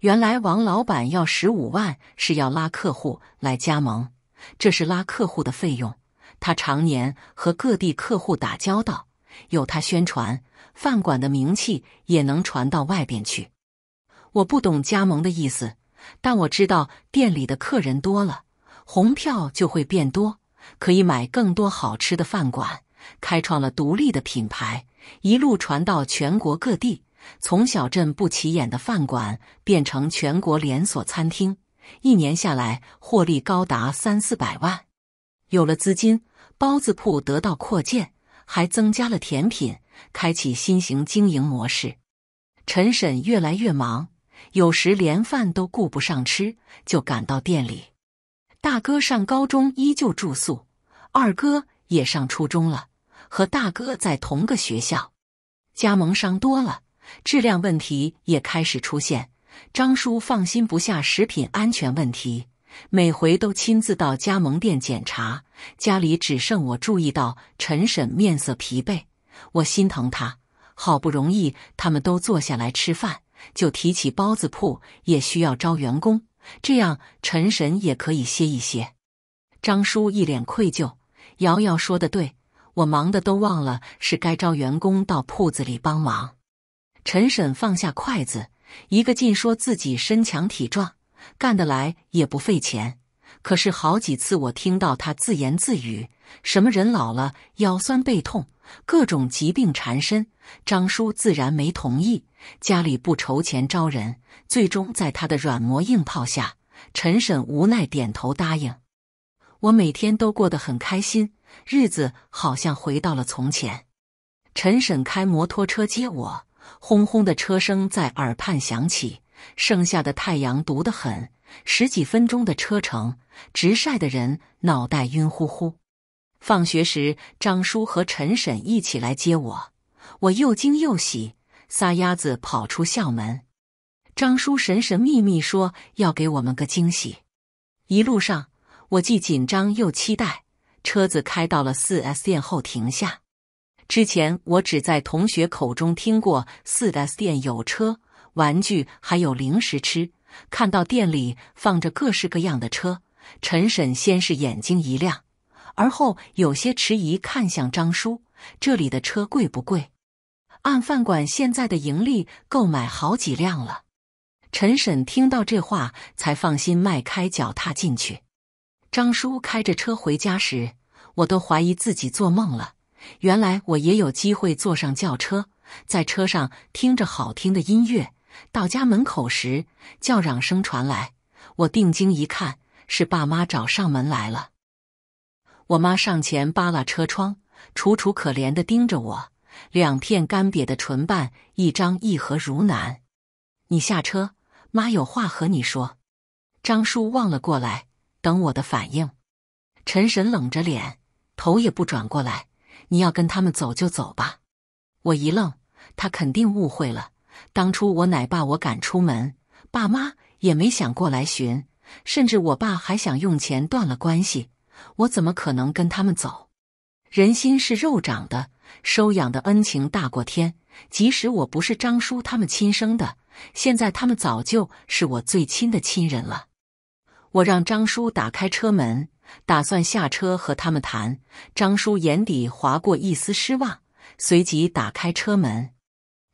原来王老板要十五万是要拉客户来加盟，这是拉客户的费用。他常年和各地客户打交道，有他宣传，饭馆的名气也能传到外边去。我不懂加盟的意思，但我知道店里的客人多了。红票就会变多，可以买更多好吃的饭馆，开创了独立的品牌，一路传到全国各地，从小镇不起眼的饭馆变成全国连锁餐厅。一年下来，获利高达三四百万。有了资金，包子铺得到扩建，还增加了甜品，开启新型经营模式。陈婶越来越忙，有时连饭都顾不上吃，就赶到店里。大哥上高中依旧住宿，二哥也上初中了，和大哥在同个学校。加盟商多了，质量问题也开始出现。张叔放心不下食品安全问题，每回都亲自到加盟店检查。家里只剩我，注意到陈婶面色疲惫，我心疼她。好不容易他们都坐下来吃饭，就提起包子铺也需要招员工。这样，陈婶也可以歇一歇。张叔一脸愧疚，瑶瑶说的对，我忙得都忘了是该招员工到铺子里帮忙。陈婶放下筷子，一个劲说自己身强体壮，干得来也不费钱。可是好几次我听到他自言自语：“什么人老了腰酸背痛。”各种疾病缠身，张叔自然没同意。家里不筹钱招人，最终在他的软磨硬泡下，陈婶无奈点头答应。我每天都过得很开心，日子好像回到了从前。陈婶开摩托车接我，轰轰的车声在耳畔响起。剩下的太阳毒得很，十几分钟的车程，直晒的人脑袋晕乎乎。放学时，张叔和陈婶一起来接我，我又惊又喜，撒丫子跑出校门。张叔神神秘秘说要给我们个惊喜。一路上，我既紧张又期待。车子开到了四 S 店后停下。之前我只在同学口中听过四 S 店有车玩具，还有零食吃。看到店里放着各式各样的车，陈婶先是眼睛一亮。而后有些迟疑，看向张叔：“这里的车贵不贵？按饭馆现在的盈利，够买好几辆了。”陈婶听到这话，才放心迈开脚踏进去。张叔开着车回家时，我都怀疑自己做梦了。原来我也有机会坐上轿车，在车上听着好听的音乐。到家门口时，叫嚷声传来，我定睛一看，是爸妈找上门来了。我妈上前扒拉车窗，楚楚可怜的盯着我，两片干瘪的唇瓣一张一合如难。你下车，妈有话和你说。张叔望了过来，等我的反应。陈婶冷着脸，头也不转过来。你要跟他们走就走吧。我一愣，他肯定误会了。当初我奶把我赶出门，爸妈也没想过来寻，甚至我爸还想用钱断了关系。我怎么可能跟他们走？人心是肉长的，收养的恩情大过天。即使我不是张叔他们亲生的，现在他们早就是我最亲的亲人了。我让张叔打开车门，打算下车和他们谈。张叔眼底划过一丝失望，随即打开车门。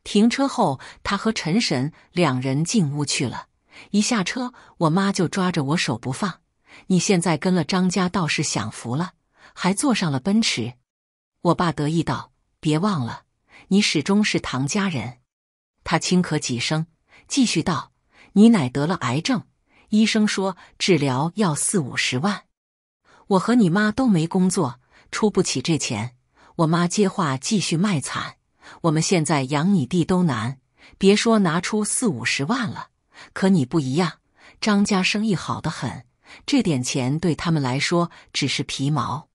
停车后，他和陈婶两人进屋去了。一下车，我妈就抓着我手不放。你现在跟了张家倒是享福了，还坐上了奔驰。我爸得意道：“别忘了，你始终是唐家人。”他轻咳几声，继续道：“你奶得了癌症，医生说治疗要四五十万。我和你妈都没工作，出不起这钱。”我妈接话，继续卖惨：“我们现在养你弟都难，别说拿出四五十万了。可你不一样，张家生意好得很。”这点钱对他们来说只是皮毛。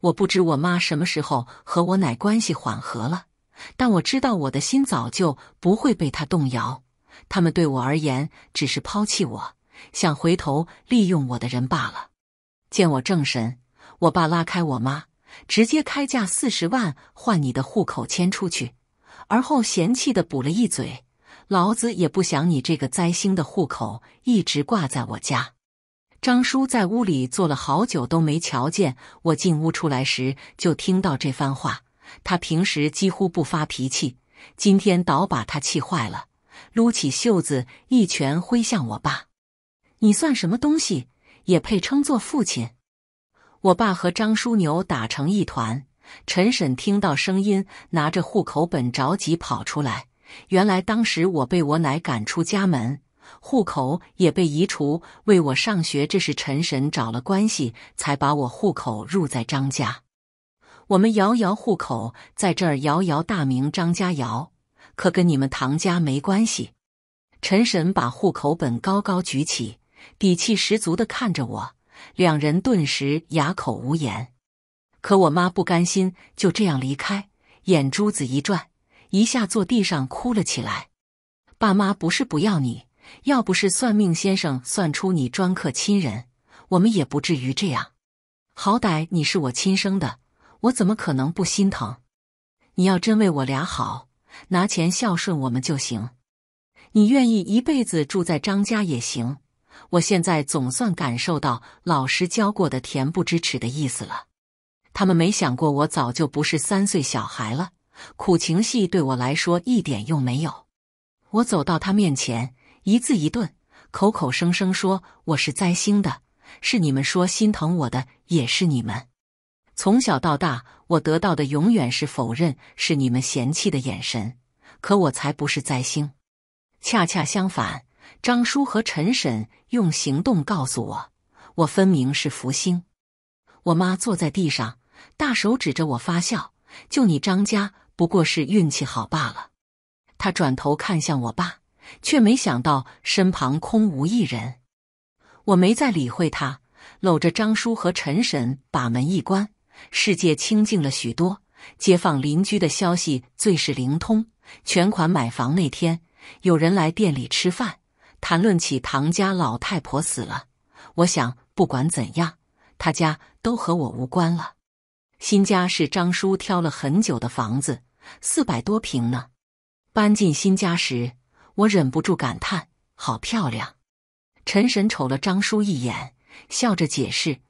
我不知我妈什么时候和我奶关系缓和了，但我知道我的心早就不会被他动摇。他们对我而言只是抛弃我、想回头利用我的人罢了。见我正神，我爸拉开我妈，直接开价四十万换你的户口迁出去，而后嫌弃的补了一嘴：“老子也不想你这个灾星的户口一直挂在我家。”张叔在屋里坐了好久都没瞧见我进屋出来时就听到这番话。他平时几乎不发脾气，今天倒把他气坏了，撸起袖子一拳挥向我爸：“你算什么东西，也配称作父亲？”我爸和张叔牛打成一团。陈婶听到声音，拿着户口本着急跑出来。原来当时我被我奶赶出家门。户口也被移除，为我上学，这是陈婶找了关系才把我户口入在张家。我们摇摇户口在这儿，摇摇大名张家窑。可跟你们唐家没关系。陈婶把户口本高高举起，底气十足的看着我，两人顿时哑口无言。可我妈不甘心就这样离开，眼珠子一转，一下坐地上哭了起来。爸妈不是不要你。要不是算命先生算出你专克亲人，我们也不至于这样。好歹你是我亲生的，我怎么可能不心疼？你要真为我俩好，拿钱孝顺我们就行。你愿意一辈子住在张家也行。我现在总算感受到老师教过的恬不知耻的意思了。他们没想过我早就不是三岁小孩了，苦情戏对我来说一点用没有。我走到他面前。一字一顿，口口声声说我是灾星的，是你们说心疼我的也是你们。从小到大，我得到的永远是否认，是你们嫌弃的眼神。可我才不是灾星，恰恰相反，张叔和陈婶用行动告诉我，我分明是福星。我妈坐在地上，大手指着我发笑：“就你张家，不过是运气好罢了。”她转头看向我爸。却没想到身旁空无一人，我没再理会他，搂着张叔和陈婶把门一关，世界清静了许多。街坊邻居的消息最是灵通，全款买房那天，有人来店里吃饭，谈论起唐家老太婆死了。我想，不管怎样，他家都和我无关了。新家是张叔挑了很久的房子，四百多平呢。搬进新家时。我忍不住感叹：“好漂亮！”陈婶瞅了张叔一眼，笑着解释：“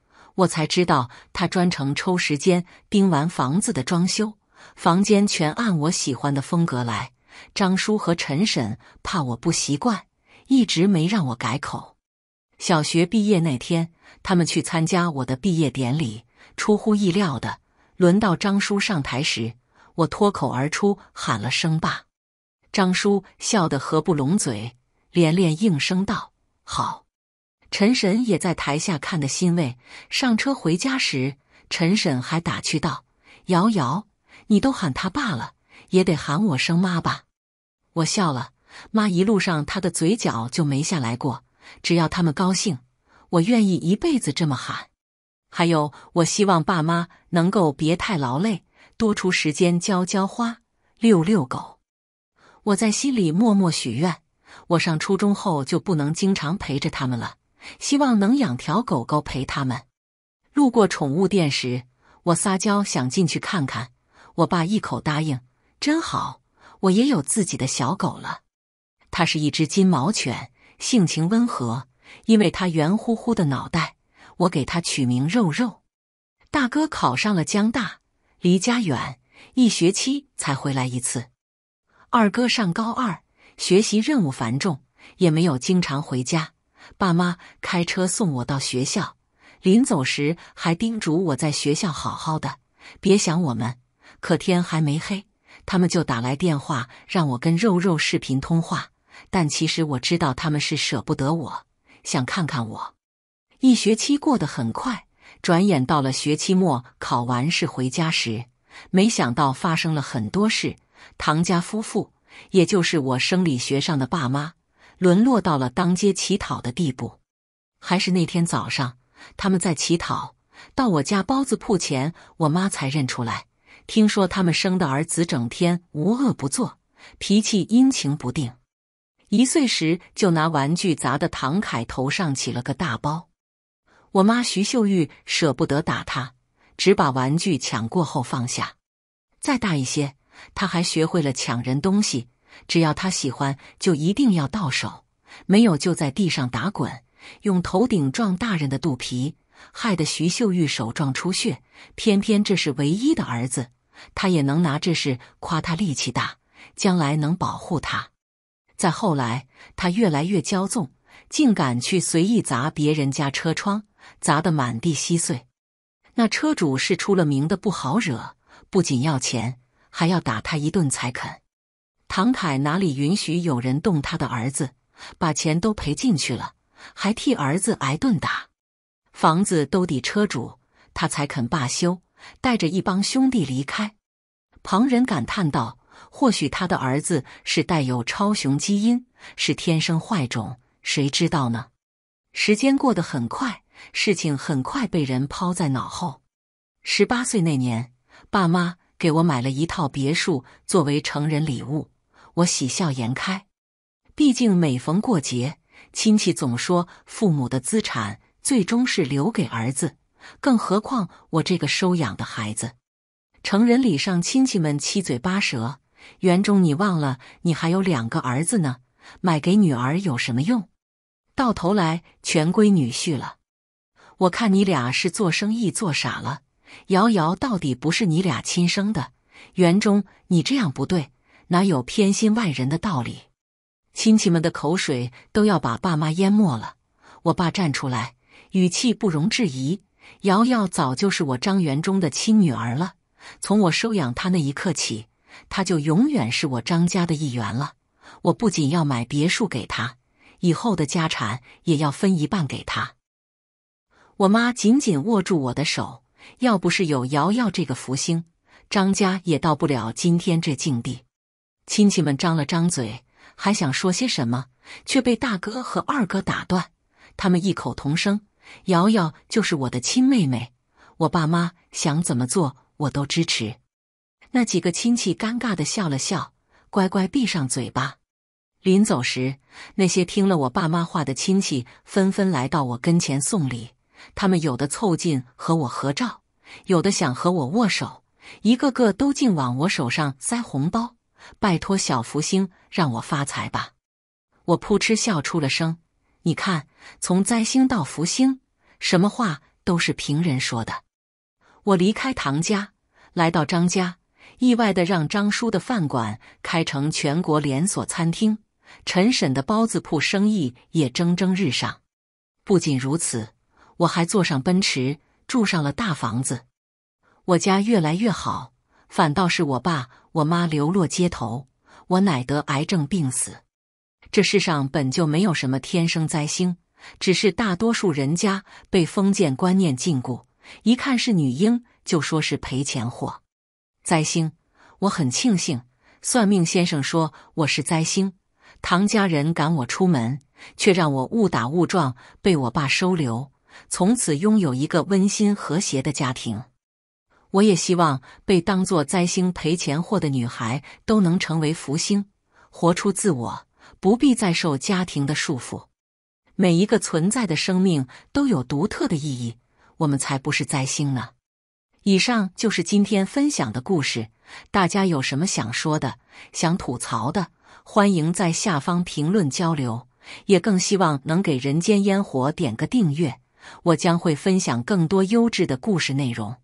我才知道，他专程抽时间盯完房子的装修，房间全按我喜欢的风格来。张叔和陈婶怕我不习惯，一直没让我改口。”小学毕业那天，他们去参加我的毕业典礼，出乎意料的，轮到张叔上台时，我脱口而出喊了声“爸”。张叔笑得合不拢嘴，连连应声道：“好。”陈婶也在台下看得欣慰。上车回家时，陈婶还打趣道：“瑶瑶，你都喊他爸了，也得喊我声妈吧？”我笑了：“妈，一路上她的嘴角就没下来过。只要他们高兴，我愿意一辈子这么喊。还有，我希望爸妈能够别太劳累，多出时间浇浇花、遛遛狗。”我在心里默默许愿，我上初中后就不能经常陪着他们了，希望能养条狗狗陪他们。路过宠物店时，我撒娇想进去看看，我爸一口答应，真好，我也有自己的小狗了。它是一只金毛犬，性情温和，因为它圆乎乎的脑袋，我给它取名肉肉。大哥考上了江大，离家远，一学期才回来一次。二哥上高二，学习任务繁重，也没有经常回家。爸妈开车送我到学校，临走时还叮嘱我在学校好好的，别想我们。可天还没黑，他们就打来电话让我跟肉肉视频通话。但其实我知道他们是舍不得我，想看看我。一学期过得很快，转眼到了学期末，考完试回家时，没想到发生了很多事。唐家夫妇，也就是我生理学上的爸妈，沦落到了当街乞讨的地步。还是那天早上，他们在乞讨到我家包子铺前，我妈才认出来。听说他们生的儿子整天无恶不作，脾气阴晴不定，一岁时就拿玩具砸的唐凯头上起了个大包。我妈徐秀玉舍不得打他，只把玩具抢过后放下。再大一些。他还学会了抢人东西，只要他喜欢，就一定要到手；没有就在地上打滚，用头顶撞大人的肚皮，害得徐秀玉手撞出血。偏偏这是唯一的儿子，他也能拿这事夸他力气大，将来能保护他。再后来，他越来越骄纵，竟敢去随意砸别人家车窗，砸得满地稀碎。那车主是出了名的不好惹，不仅要钱。还要打他一顿才肯。唐凯哪里允许有人动他的儿子？把钱都赔进去了，还替儿子挨顿打，房子都抵车主，他才肯罢休，带着一帮兄弟离开。旁人感叹道：“或许他的儿子是带有超雄基因，是天生坏种，谁知道呢？”时间过得很快，事情很快被人抛在脑后。十八岁那年，爸妈。给我买了一套别墅作为成人礼物，我喜笑颜开。毕竟每逢过节，亲戚总说父母的资产最终是留给儿子，更何况我这个收养的孩子。成人礼上，亲戚们七嘴八舌：“袁中，你忘了你还有两个儿子呢？买给女儿有什么用？到头来全归女婿了。我看你俩是做生意做傻了。”瑶瑶到底不是你俩亲生的，园中，你这样不对，哪有偏心外人的道理？亲戚们的口水都要把爸妈淹没了。我爸站出来，语气不容置疑：“瑶瑶早就是我张元忠的亲女儿了，从我收养她那一刻起，她就永远是我张家的一员了。我不仅要买别墅给她，以后的家产也要分一半给她。”我妈紧紧握住我的手。要不是有瑶瑶这个福星，张家也到不了今天这境地。亲戚们张了张嘴，还想说些什么，却被大哥和二哥打断。他们异口同声：“瑶瑶就是我的亲妹妹，我爸妈想怎么做，我都支持。”那几个亲戚尴尬的笑了笑，乖乖闭上嘴巴。临走时，那些听了我爸妈话的亲戚纷纷来到我跟前送礼。他们有的凑近和我合照，有的想和我握手，一个个都竟往我手上塞红包，拜托小福星让我发财吧！我扑哧笑出了声。你看，从灾星到福星，什么话都是平人说的。我离开唐家，来到张家，意外的让张叔的饭馆开成全国连锁餐厅，陈婶的包子铺生意也蒸蒸日上。不仅如此。我还坐上奔驰，住上了大房子，我家越来越好，反倒是我爸我妈流落街头，我奶得癌症病死。这世上本就没有什么天生灾星，只是大多数人家被封建观念禁锢，一看是女婴就说是赔钱货，灾星。我很庆幸，算命先生说我是灾星，唐家人赶我出门，却让我误打误撞被我爸收留。从此拥有一个温馨和谐的家庭。我也希望被当做灾星赔钱货的女孩都能成为福星，活出自我，不必再受家庭的束缚。每一个存在的生命都有独特的意义，我们才不是灾星呢。以上就是今天分享的故事。大家有什么想说的、想吐槽的，欢迎在下方评论交流。也更希望能给人间烟火点个订阅。我将会分享更多优质的故事内容。